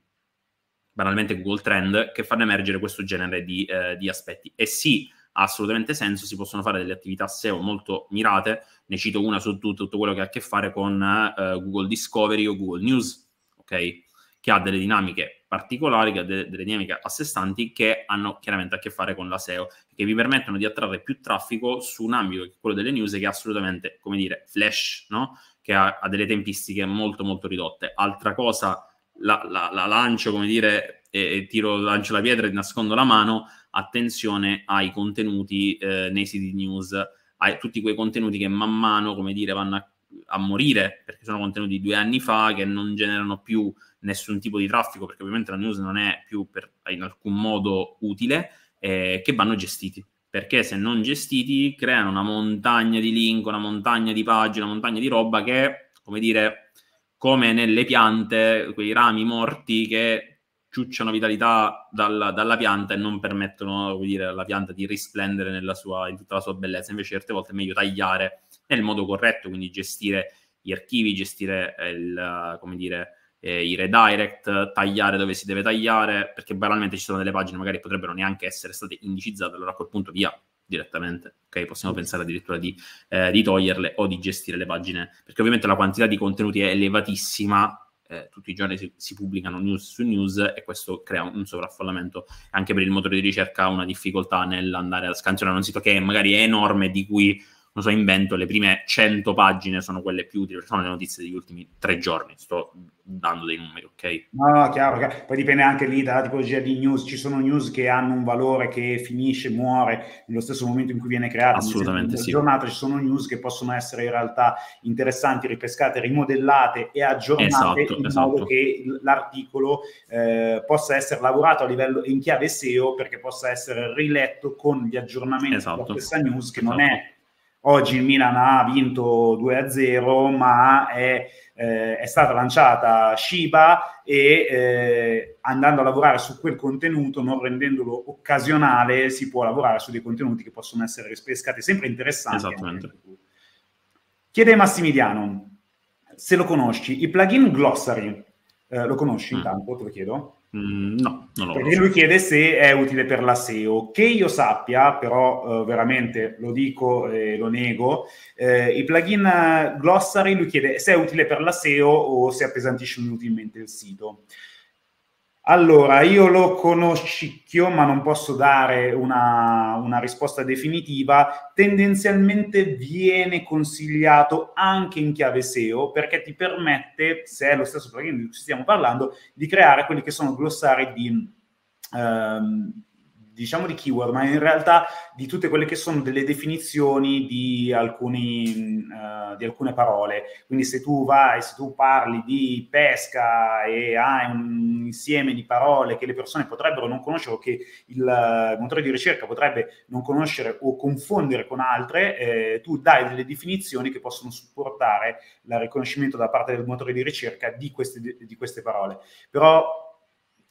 banalmente Google Trend, che fanno emergere questo genere di, eh, di aspetti. E sì, ha assolutamente senso, si possono fare delle attività SEO molto mirate, ne cito una su tutto, tutto quello che ha a che fare con eh, Google Discovery o Google News, ok? che ha delle dinamiche particolari, che ha delle, delle dinamiche a sé stanti, che hanno chiaramente a che fare con la SEO, che vi permettono di attrarre più traffico su un ambito quello delle news, che è assolutamente, come dire, flash, no? che ha, ha delle tempistiche molto molto ridotte. Altra cosa, la, la, la lancio, come dire, e, e tiro, lancio la pietra e nascondo la mano, attenzione ai contenuti eh, nei siti news, a tutti quei contenuti che man mano, come dire, vanno a, a morire, perché sono contenuti di due anni fa, che non generano più nessun tipo di traffico, perché ovviamente la news non è più per, in alcun modo utile, eh, che vanno gestiti. Perché se non gestiti creano una montagna di link, una montagna di pagine, una montagna di roba che, come dire, come nelle piante, quei rami morti che ciucciano vitalità dalla, dalla pianta e non permettono dire, alla pianta di risplendere nella sua, in tutta la sua bellezza. Invece certe volte è meglio tagliare nel modo corretto, quindi gestire gli archivi, gestire il, come dire, eh, i redirect, eh, tagliare dove si deve tagliare, perché banalmente ci sono delle pagine che magari potrebbero neanche essere state indicizzate, allora a quel punto via direttamente, ok? Possiamo pensare addirittura di, eh, di toglierle o di gestire le pagine, perché ovviamente la quantità di contenuti è elevatissima, eh, tutti i giorni si, si, pubblicano news su news e questo crea un sovraffollamento anche per il motore di ricerca una difficoltà nell'andare a scansionare un sito che magari è enorme di cui non so, invento, le prime 100 pagine sono quelle più utili, sono le notizie degli ultimi tre giorni, sto dando dei numeri, ok? No, no, chiaro, chiaro. poi dipende anche lì dalla tipologia di news, ci sono news che hanno un valore che finisce, muore nello stesso momento in cui viene creato, assolutamente sì. giornata ci sono news che possono essere in realtà interessanti, ripescate, rimodellate e aggiornate esatto, in esatto. modo che l'articolo eh, possa essere lavorato a livello in chiave SEO perché possa essere riletto con gli aggiornamenti esatto. della stessa news che esatto. non è Oggi il Milan ha vinto 2-0, ma è, eh, è stata lanciata Shiba e eh, andando a lavorare su quel contenuto, non rendendolo occasionale, si può lavorare su dei contenuti che possono essere ripescati sempre interessanti. Esattamente. Chiede Massimiliano, se lo conosci, i plugin Glossary, eh, lo conosci mm. intanto, te lo chiedo? Mm, no, non lo Perché so. lui chiede se è utile per la SEO. Che io sappia, però eh, veramente lo dico e lo nego, eh, i plugin eh, glossary lui chiede se è utile per la SEO o se appesantisce inutilmente il sito. Allora, io lo conosco, ma non posso dare una, una, risposta definitiva. Tendenzialmente viene consigliato anche in chiave SEO perché ti permette, se è lo stesso plugin di cui stiamo parlando, di creare quelli che sono glossari di... Ehm, diciamo di keyword, ma in realtà di tutte quelle che sono delle definizioni di, alcuni, uh, di alcune parole. Quindi se tu vai, se tu parli di pesca e hai un insieme di parole che le persone potrebbero non conoscere o che il motore di ricerca potrebbe non conoscere o confondere con altre, eh, tu dai delle definizioni che possono supportare il riconoscimento da parte del motore di ricerca di queste, di queste parole. Però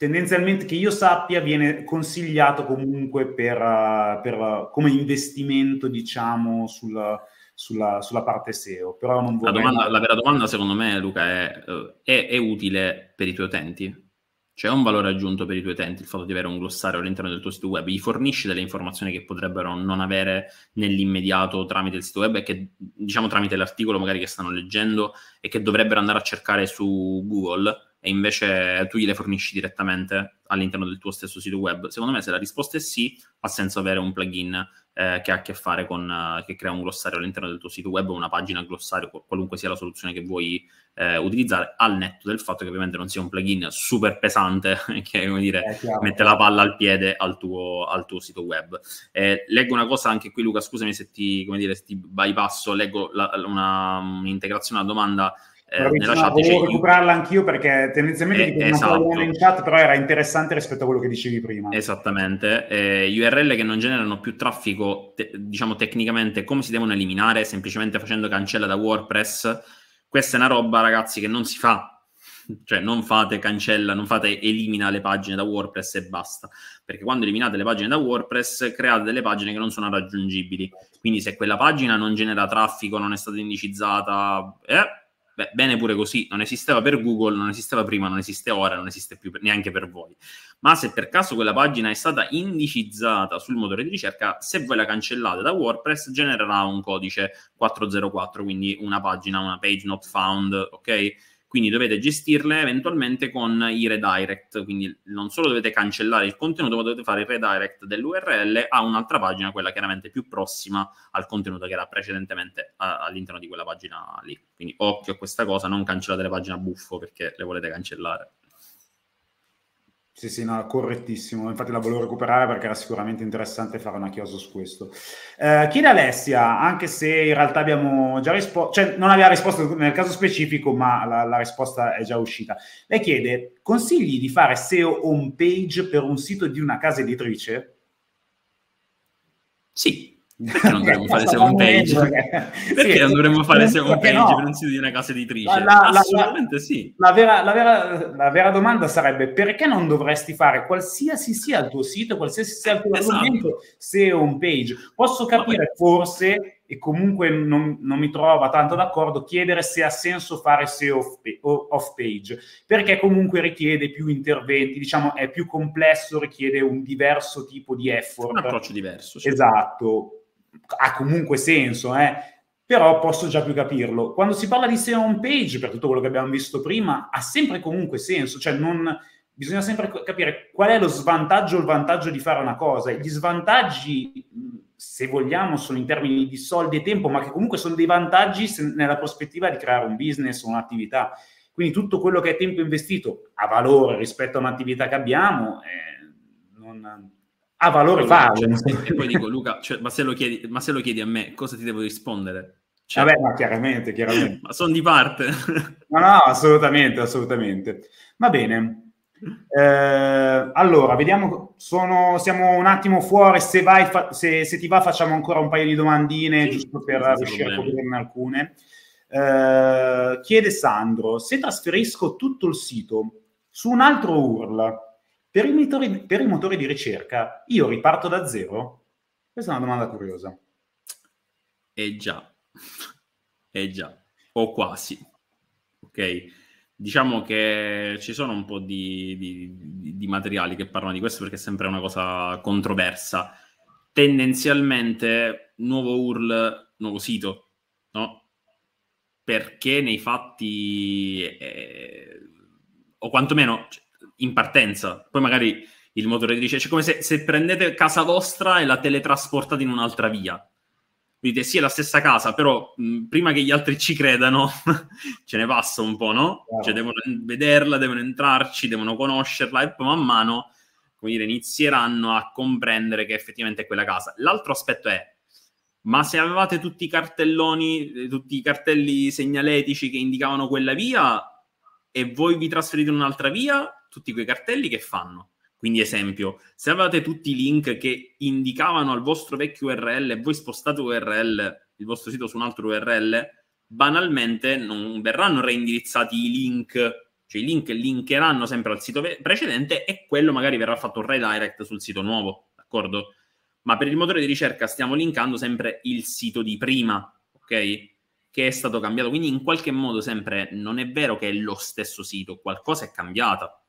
tendenzialmente che io sappia viene consigliato comunque per, eh, per, eh, come investimento diciamo sul, sulla, sulla, parte SEO però non vorrei... la, domanda, la vera domanda secondo me Luca è, eh, è, è utile per i tuoi utenti? C'è un valore aggiunto per i tuoi utenti il fatto di avere un glossario all'interno del tuo sito web? Gli fornisci delle informazioni che potrebbero non avere nell'immediato tramite il sito web e che, diciamo, tramite l'articolo magari che stanno leggendo e che dovrebbero andare a cercare su Google? e invece tu gliele fornisci direttamente all'interno del tuo stesso sito web? Secondo me se la risposta è sì, ha senso avere un plugin eh, che ha a che fare con, eh, che crea un glossario all'interno del tuo sito web o una pagina glossario, qualunque sia la soluzione che vuoi eh, utilizzare, al netto del fatto che ovviamente non sia un plugin super pesante che, come dire, eh, mette la palla al piede al tuo, al tuo sito web. Eh, leggo una cosa anche qui, Luca, scusami se ti, come dire, se ti bypasso, leggo la, una, un'integrazione alla domanda eh, nella chat dice... Volevo recuperarla anch'io perché tendenzialmente eh, dico esatto. una in chat, però era interessante rispetto a quello che dicevi prima. Esattamente. Eh, URL che non generano più traffico, te- diciamo tecnicamente, come si devono eliminare? Semplicemente facendo cancella da WordPress. Questa è una roba, ragazzi, che non si fa. Cioè, non fate cancella, non fate elimina le pagine da WordPress e basta. Perché quando eliminate le pagine da WordPress, create delle pagine che non sono raggiungibili. Quindi, se quella pagina non genera traffico, non è stata indicizzata, eh, beh, bene pure così, non esisteva per Google, non esisteva prima, non esiste ora, non esiste più per, neanche per voi. Ma se per caso quella pagina è stata indicizzata sul motore di ricerca, se voi la cancellate da WordPress genererà un codice 404, quindi una pagina, una page not found, ok? quindi dovete gestirle eventualmente con i redirect, quindi non solo dovete cancellare il contenuto, ma dovete fare il redirect dell'URL a un'altra pagina, quella chiaramente più prossima al contenuto che era precedentemente a, all'interno di quella pagina lì. Quindi occhio a questa cosa, non cancellate la pagina buffo perché le volete cancellare. Sì, sì, no, correttissimo. Infatti la volevo recuperare perché era sicuramente interessante fare una chiosa su questo. Eh, chiede Alessia, anche se in realtà abbiamo già risposto, cioè non aveva risposto nel caso specifico, ma la, la risposta è già uscita. Lei chiede, consigli di fare SEO home page per un sito di una casa editrice? Sì, perché non dovremmo fare second page? Perché sì, non dovremmo fare second page no. per un sito di una casa editrice? La, la, Assolutamente la, sì. La vera, vera, la vera, domanda sarebbe perché non dovresti fare qualsiasi sia il tuo sito, qualsiasi sia il tuo esatto. argomento, se home page? Posso capire forse e comunque non, non, mi trovo tanto d'accordo chiedere se ha senso fare SEO off page, perché comunque richiede più interventi, diciamo è più complesso, richiede un diverso tipo di effort. Un approccio diverso. Certo. Esatto ha comunque senso, eh? però posso già più capirlo. Quando si parla di SEO on page, per tutto quello che abbiamo visto prima, ha sempre comunque senso, cioè non, bisogna sempre capire qual è lo svantaggio o il vantaggio di fare una cosa. gli svantaggi, se vogliamo, sono in termini di soldi e tempo, ma che comunque sono dei vantaggi nella prospettiva di creare un business o un'attività. Quindi tutto quello che è tempo investito ha valore rispetto a un'attività che abbiamo. Eh, non ha valore vale. e poi dico, Luca, cioè, ma, se lo chiedi, ma, se lo chiedi, a me, cosa ti devo rispondere? Cioè, Vabbè, ma chiaramente, chiaramente. ma sono di parte. no, no, assolutamente, assolutamente. Va bene. Eh, allora, vediamo, sono, siamo un attimo fuori, se, vai, fa, se, se, ti va facciamo ancora un paio di domandine, sì, giusto per riuscire a coprirne alcune. Eh, chiede Sandro, se trasferisco tutto il sito su un altro URL, per i, motori, per i motori di ricerca, io riparto da zero? Questa è una domanda curiosa. Eh già, eh già, o quasi. Ok? Diciamo che ci sono un po' di, di, di materiali che parlano di questo perché è sempre una cosa controversa. Tendenzialmente, nuovo URL, nuovo sito, no? Perché nei fatti, eh, o quantomeno, cioè, in partenza. Poi magari il motore dice, cioè come se, se, prendete casa vostra e la teletrasportate in un'altra via. Dite, sì, è la stessa casa, però mh, prima che gli altri ci credano, ce ne passa un po', no? Cioè devono vederla, devono entrarci, devono conoscerla e poi man mano, come dire, inizieranno a comprendere che effettivamente è quella casa. L'altro aspetto è, ma se avevate tutti i cartelloni, eh, tutti i cartelli segnaletici che indicavano quella via e voi vi trasferite in un'altra via, tutti quei cartelli che fanno. Quindi, esempio, se avevate tutti i link che indicavano al vostro vecchio URL e voi spostate URL, il vostro sito su un altro URL, banalmente non verranno reindirizzati i link cioè i link linkeranno sempre al sito precedente e quello magari verrà fatto redirect sul sito nuovo, d'accordo? Ma per il motore di ricerca stiamo linkando sempre il sito di prima, ok? Che è stato cambiato, quindi in qualche modo sempre non è vero che è lo stesso sito, qualcosa è cambiata.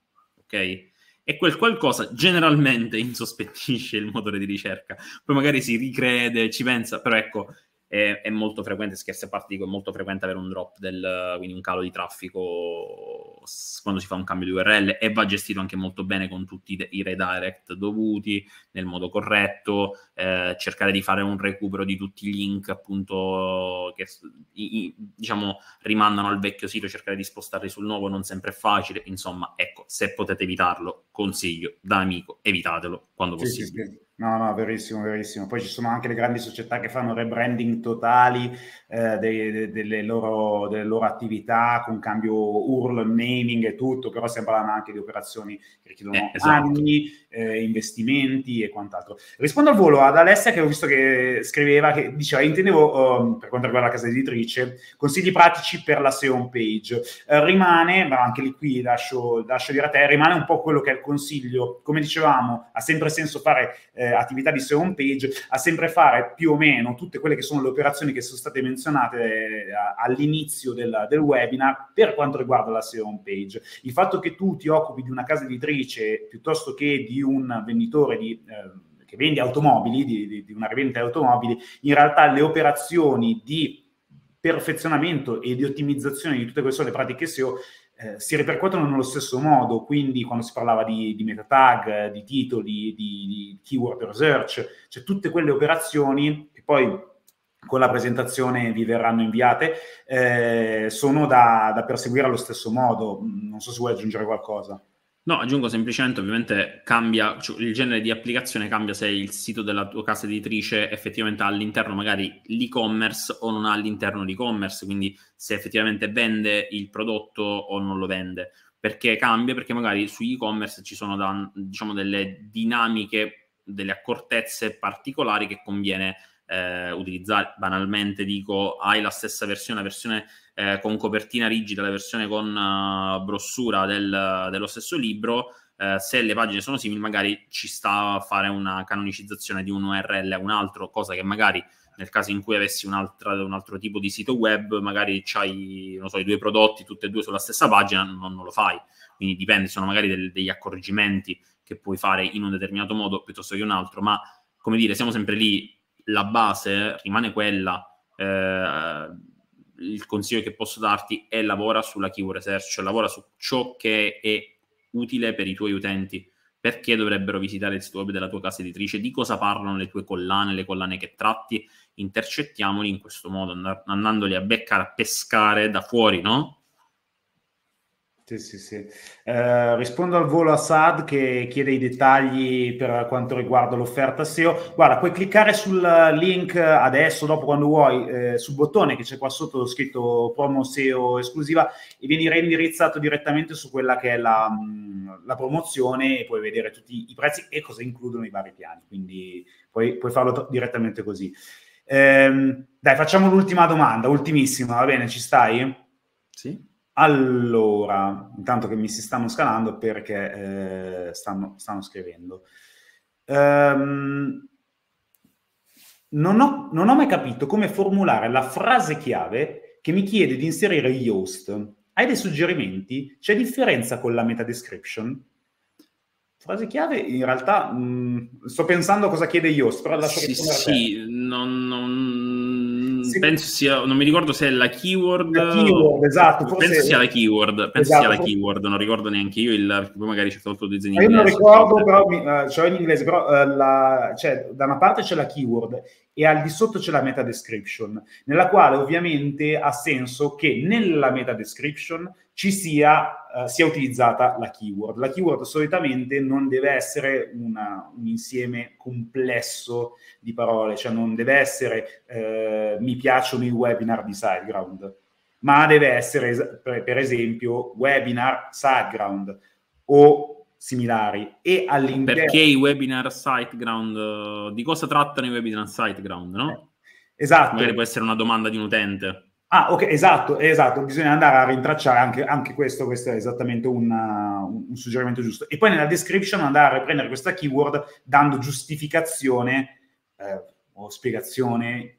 E quel qualcosa generalmente insospettisce il motore di ricerca. Poi magari si ricrede, ci pensa, però ecco, è, è molto frequente, scherzi a parte dico, è molto frequente avere un drop, del, quindi un calo di traffico quando si fa un cambio di URL e va gestito anche molto bene con tutti i redirect dovuti, nel modo corretto, eh, cercare di fare un recupero di tutti i link appunto che diciamo rimandano al vecchio sito, cercare di spostarli sul nuovo non sempre è facile, insomma ecco, se potete evitarlo, consiglio da amico, evitatelo quando sì, possibile. Sì, sì. No, no, verissimo, verissimo. Poi ci sono anche le grandi società che fanno rebranding totali eh, dei, de, delle, loro, delle, loro, attività con cambio URL, naming e tutto, però stiamo parlando anche di operazioni che richiedono eh, esatto. anni, eh, investimenti e quant'altro. Rispondo al volo ad Alessia che ho visto che scriveva, che diceva, intendevo um, per quanto riguarda la casa editrice, consigli pratici per la SEO home page. Eh, rimane, ma anche lì qui lascio, lascio dire a te, rimane un po' quello che è il consiglio. Come dicevamo, ha sempre senso fare eh, attività di SEO on page, a sempre fare più o meno tutte quelle che sono le operazioni che sono state menzionate eh, all'inizio del, del, webinar per quanto riguarda la SEO on page. Il fatto che tu ti occupi di una casa editrice piuttosto che di un venditore di... Eh, che vende automobili, di, di, di una rivendita di automobili, in realtà le operazioni di perfezionamento e di ottimizzazione di tutte queste pratiche SEO eh, si ripercuotono nello stesso modo, quindi quando si parlava di, di tag, di titoli, di, di keyword research, cioè tutte quelle operazioni che poi con la presentazione vi verranno inviate, eh, sono da, da, perseguire allo stesso modo. Non so se vuoi aggiungere qualcosa. No, aggiungo semplicemente, ovviamente cambia, cioè, il genere di applicazione cambia se il sito della tua casa editrice effettivamente ha all'interno magari l'e-commerce o non ha all'interno l'e-commerce, quindi se effettivamente vende il prodotto o non lo vende. Perché cambia? Perché magari su e-commerce ci sono da, diciamo, delle dinamiche, delle accortezze particolari che conviene eh, utilizzare. Banalmente dico, hai la stessa versione, la versione eh, con copertina rigida, la versione con uh, brossura del, dello stesso libro, eh, se le pagine sono simili magari ci sta a fare una canonicizzazione di un URL a un altro, cosa che magari nel caso in cui avessi un altro tipo di sito web, magari hai so, i due prodotti, tutti e due sulla stessa pagina, non, non lo fai. Quindi dipende, sono magari del, degli accorgimenti che puoi fare in un determinato modo piuttosto che un altro, ma come dire, siamo sempre lì, la base rimane quella. Eh, il consiglio che posso darti è lavora sulla keyword research, cioè lavora su ciò che è utile per i tuoi utenti. Perché dovrebbero visitare il sito web della tua casa editrice? Di cosa parlano le tue collane, le collane che tratti? Intercettiamoli in questo modo, andandoli a beccare, a pescare da fuori, no? Sì, sì, sì. Eh, rispondo al volo Assad che chiede i dettagli per quanto riguarda l'offerta SEO. Guarda, puoi cliccare sul link adesso, dopo quando vuoi, eh, sul bottone che c'è qua sotto scritto promo SEO esclusiva e vieni reindirizzato direttamente su quella che è la, mm, la promozione e puoi vedere tutti i prezzi e cosa includono i vari piani. Quindi puoi, puoi farlo direttamente così. Eh, dai, facciamo l'ultima domanda, ultimissima, va bene? Ci stai? Sì. Allora, intanto che mi si stanno scalando perché eh, stanno, stanno, scrivendo. Um, non, ho, non ho mai capito come formulare la frase chiave che mi chiede di inserire Yoast. Hai dei suggerimenti? C'è differenza con la meta description? Frase chiave, in realtà, mh, mm, sto pensando a cosa chiede Yoast, però lascio sì, rispondere sì, non, non penso sia, non mi ricordo se è la keyword. La keyword esatto. Forse penso sia la keyword, penso esatto. sia la keyword, non ricordo neanche io, il, poi magari certe volte utilizzo in inglese. Ma io non ricordo, però, mi, uh, cioè in inglese, però uh, la, cioè, da una parte c'è la keyword e al di sotto c'è la meta description, nella quale ovviamente ha senso che nella meta description ci sia, eh, sia utilizzata la keyword. La keyword solitamente non deve essere una, un insieme complesso di parole, cioè non deve essere eh, mi piacciono i webinar di Sideground, ma deve essere per esempio webinar Sideground o similari e all'interno... Perché i webinar SiteGround, eh, di cosa trattano i webinar SiteGround, no? Eh, esatto. Magari può essere una domanda di un utente. Ah, ok, esatto, esatto. Bisogna andare a rintracciare anche, anche questo, questo è esattamente una, un, suggerimento giusto. E poi nella description andare a prendere questa keyword dando giustificazione eh, o spiegazione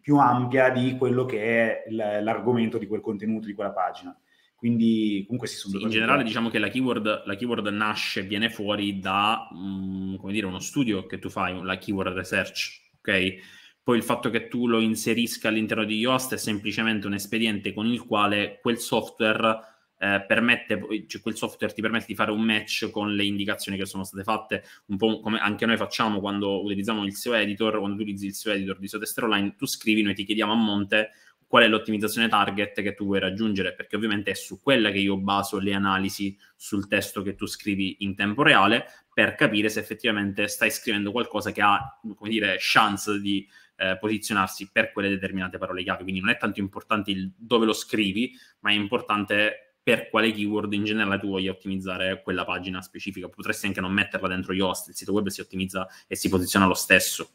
più ampia di quello che è l'argomento di quel contenuto, di quella pagina. Quindi comunque si sono... Sì, in generale qua. diciamo che la keyword, la keyword nasce, viene fuori da, mh, mm, come dire, uno studio che tu fai, la keyword research, ok? Poi il fatto che tu lo inserisca all'interno di Yoast è semplicemente un espediente con il quale quel software... Eh, permette, cioè quel software ti permette di fare un match con le indicazioni che sono state fatte, un po' come anche noi facciamo quando utilizziamo il SEO editor, quando utilizzi il SEO editor di SEO Tester Online, tu scrivi, noi ti chiediamo a monte qual è l'ottimizzazione target che tu vuoi raggiungere, perché ovviamente è su quella che io baso le analisi sul testo che tu scrivi in tempo reale per capire se effettivamente stai scrivendo qualcosa che ha, come dire, chance di eh, posizionarsi per quelle determinate parole chiave. Quindi non è tanto importante il dove lo scrivi, ma è importante per quale keyword in generale tu voglia ottimizzare quella pagina specifica. Potresti anche non metterla dentro Yoast, il sito web si ottimizza e si posiziona lo stesso.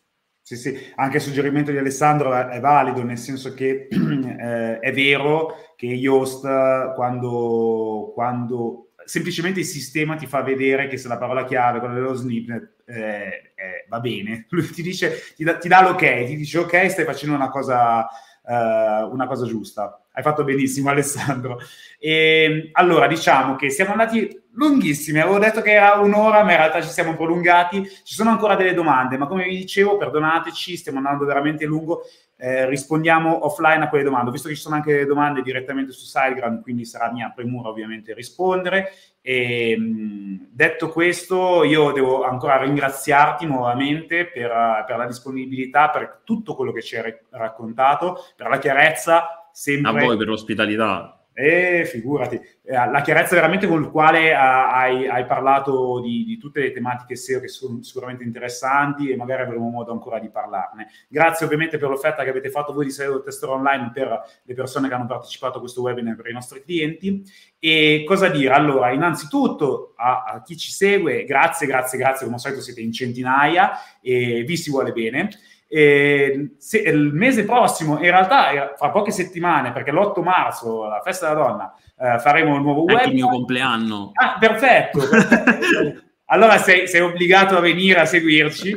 Sì, sì, anche il suggerimento di Alessandro è valido, nel senso che eh, è vero che Yoast, quando, quando, semplicemente il sistema ti fa vedere che se la parola chiave, quella dello snippet, eh, eh, va bene, lui ti dice, ti dà l'ok, ti, ti dice ok, stai facendo una cosa uh, una cosa giusta. Hai fatto benissimo, Alessandro. E, allora, diciamo che siamo andati lunghissimi. Avevo detto che era un'ora, ma in realtà ci siamo prolungati. Ci sono ancora delle domande, ma come vi dicevo, perdonateci, stiamo andando veramente lungo. Eh, rispondiamo offline a quelle domande. visto che ci sono anche domande direttamente su SiteGround, quindi sarà mia premura ovviamente rispondere. E, ehm, detto questo, io devo ancora ringraziarti nuovamente per, per, la disponibilità, per tutto quello che ci hai raccontato, per la chiarezza. Sempre... A voi per l'ospitalità. E figurati, eh, la chiarezza veramente con la quale ah, hai, hai, parlato di, di, tutte le tematiche SEO che sono sicuramente interessanti e magari avremo modo ancora di parlarne. Grazie ovviamente per l'offerta che avete fatto voi di SEO Testore Online per le persone che hanno partecipato a questo webinar per i nostri clienti. E cosa dire? Allora, innanzitutto a, a chi ci segue, grazie, grazie, grazie, come al solito siete in centinaia e vi si vuole bene. E se, il mese prossimo, in realtà fra poche settimane, perché l'8 marzo, la festa della donna, eh, faremo un nuovo Anche web. È il mio compleanno. Ah, perfetto. allora sei, sei, obbligato a venire a seguirci.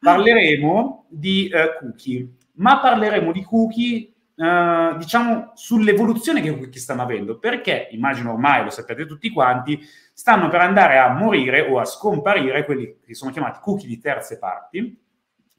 Parleremo di eh, cookie, ma parleremo di cookie, eh, diciamo, sull'evoluzione che cookie stanno avendo, perché immagino ormai, lo sapete tutti quanti, stanno per andare a morire o a scomparire quelli che sono chiamati cookie di terze parti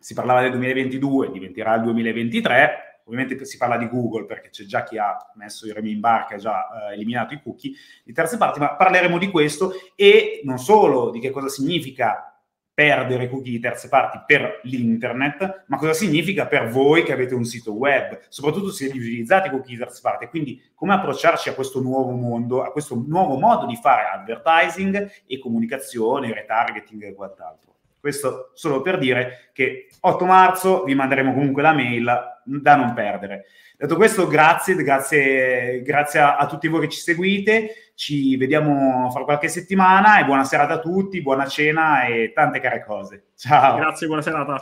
si parlava del 2022, diventerà il 2023, ovviamente si parla di Google perché c'è già chi ha messo i remi in barca, ha già eh, eliminato i cookie di terze parti, ma parleremo di questo e non solo di che cosa significa perdere cookie di terze parti per l'internet, ma cosa significa per voi che avete un sito web, soprattutto se li utilizzate cookie di terze parti, quindi come approcciarci a questo nuovo mondo, a questo nuovo modo di fare advertising e comunicazione, retargeting e quant'altro. Questo solo per dire che 8 marzo vi manderemo comunque la mail da non perdere. Detto questo, grazie, grazie, grazie a, tutti voi che ci seguite, ci vediamo fra qualche settimana e buona serata a tutti, buona cena e tante care cose. Ciao. Grazie, buona serata.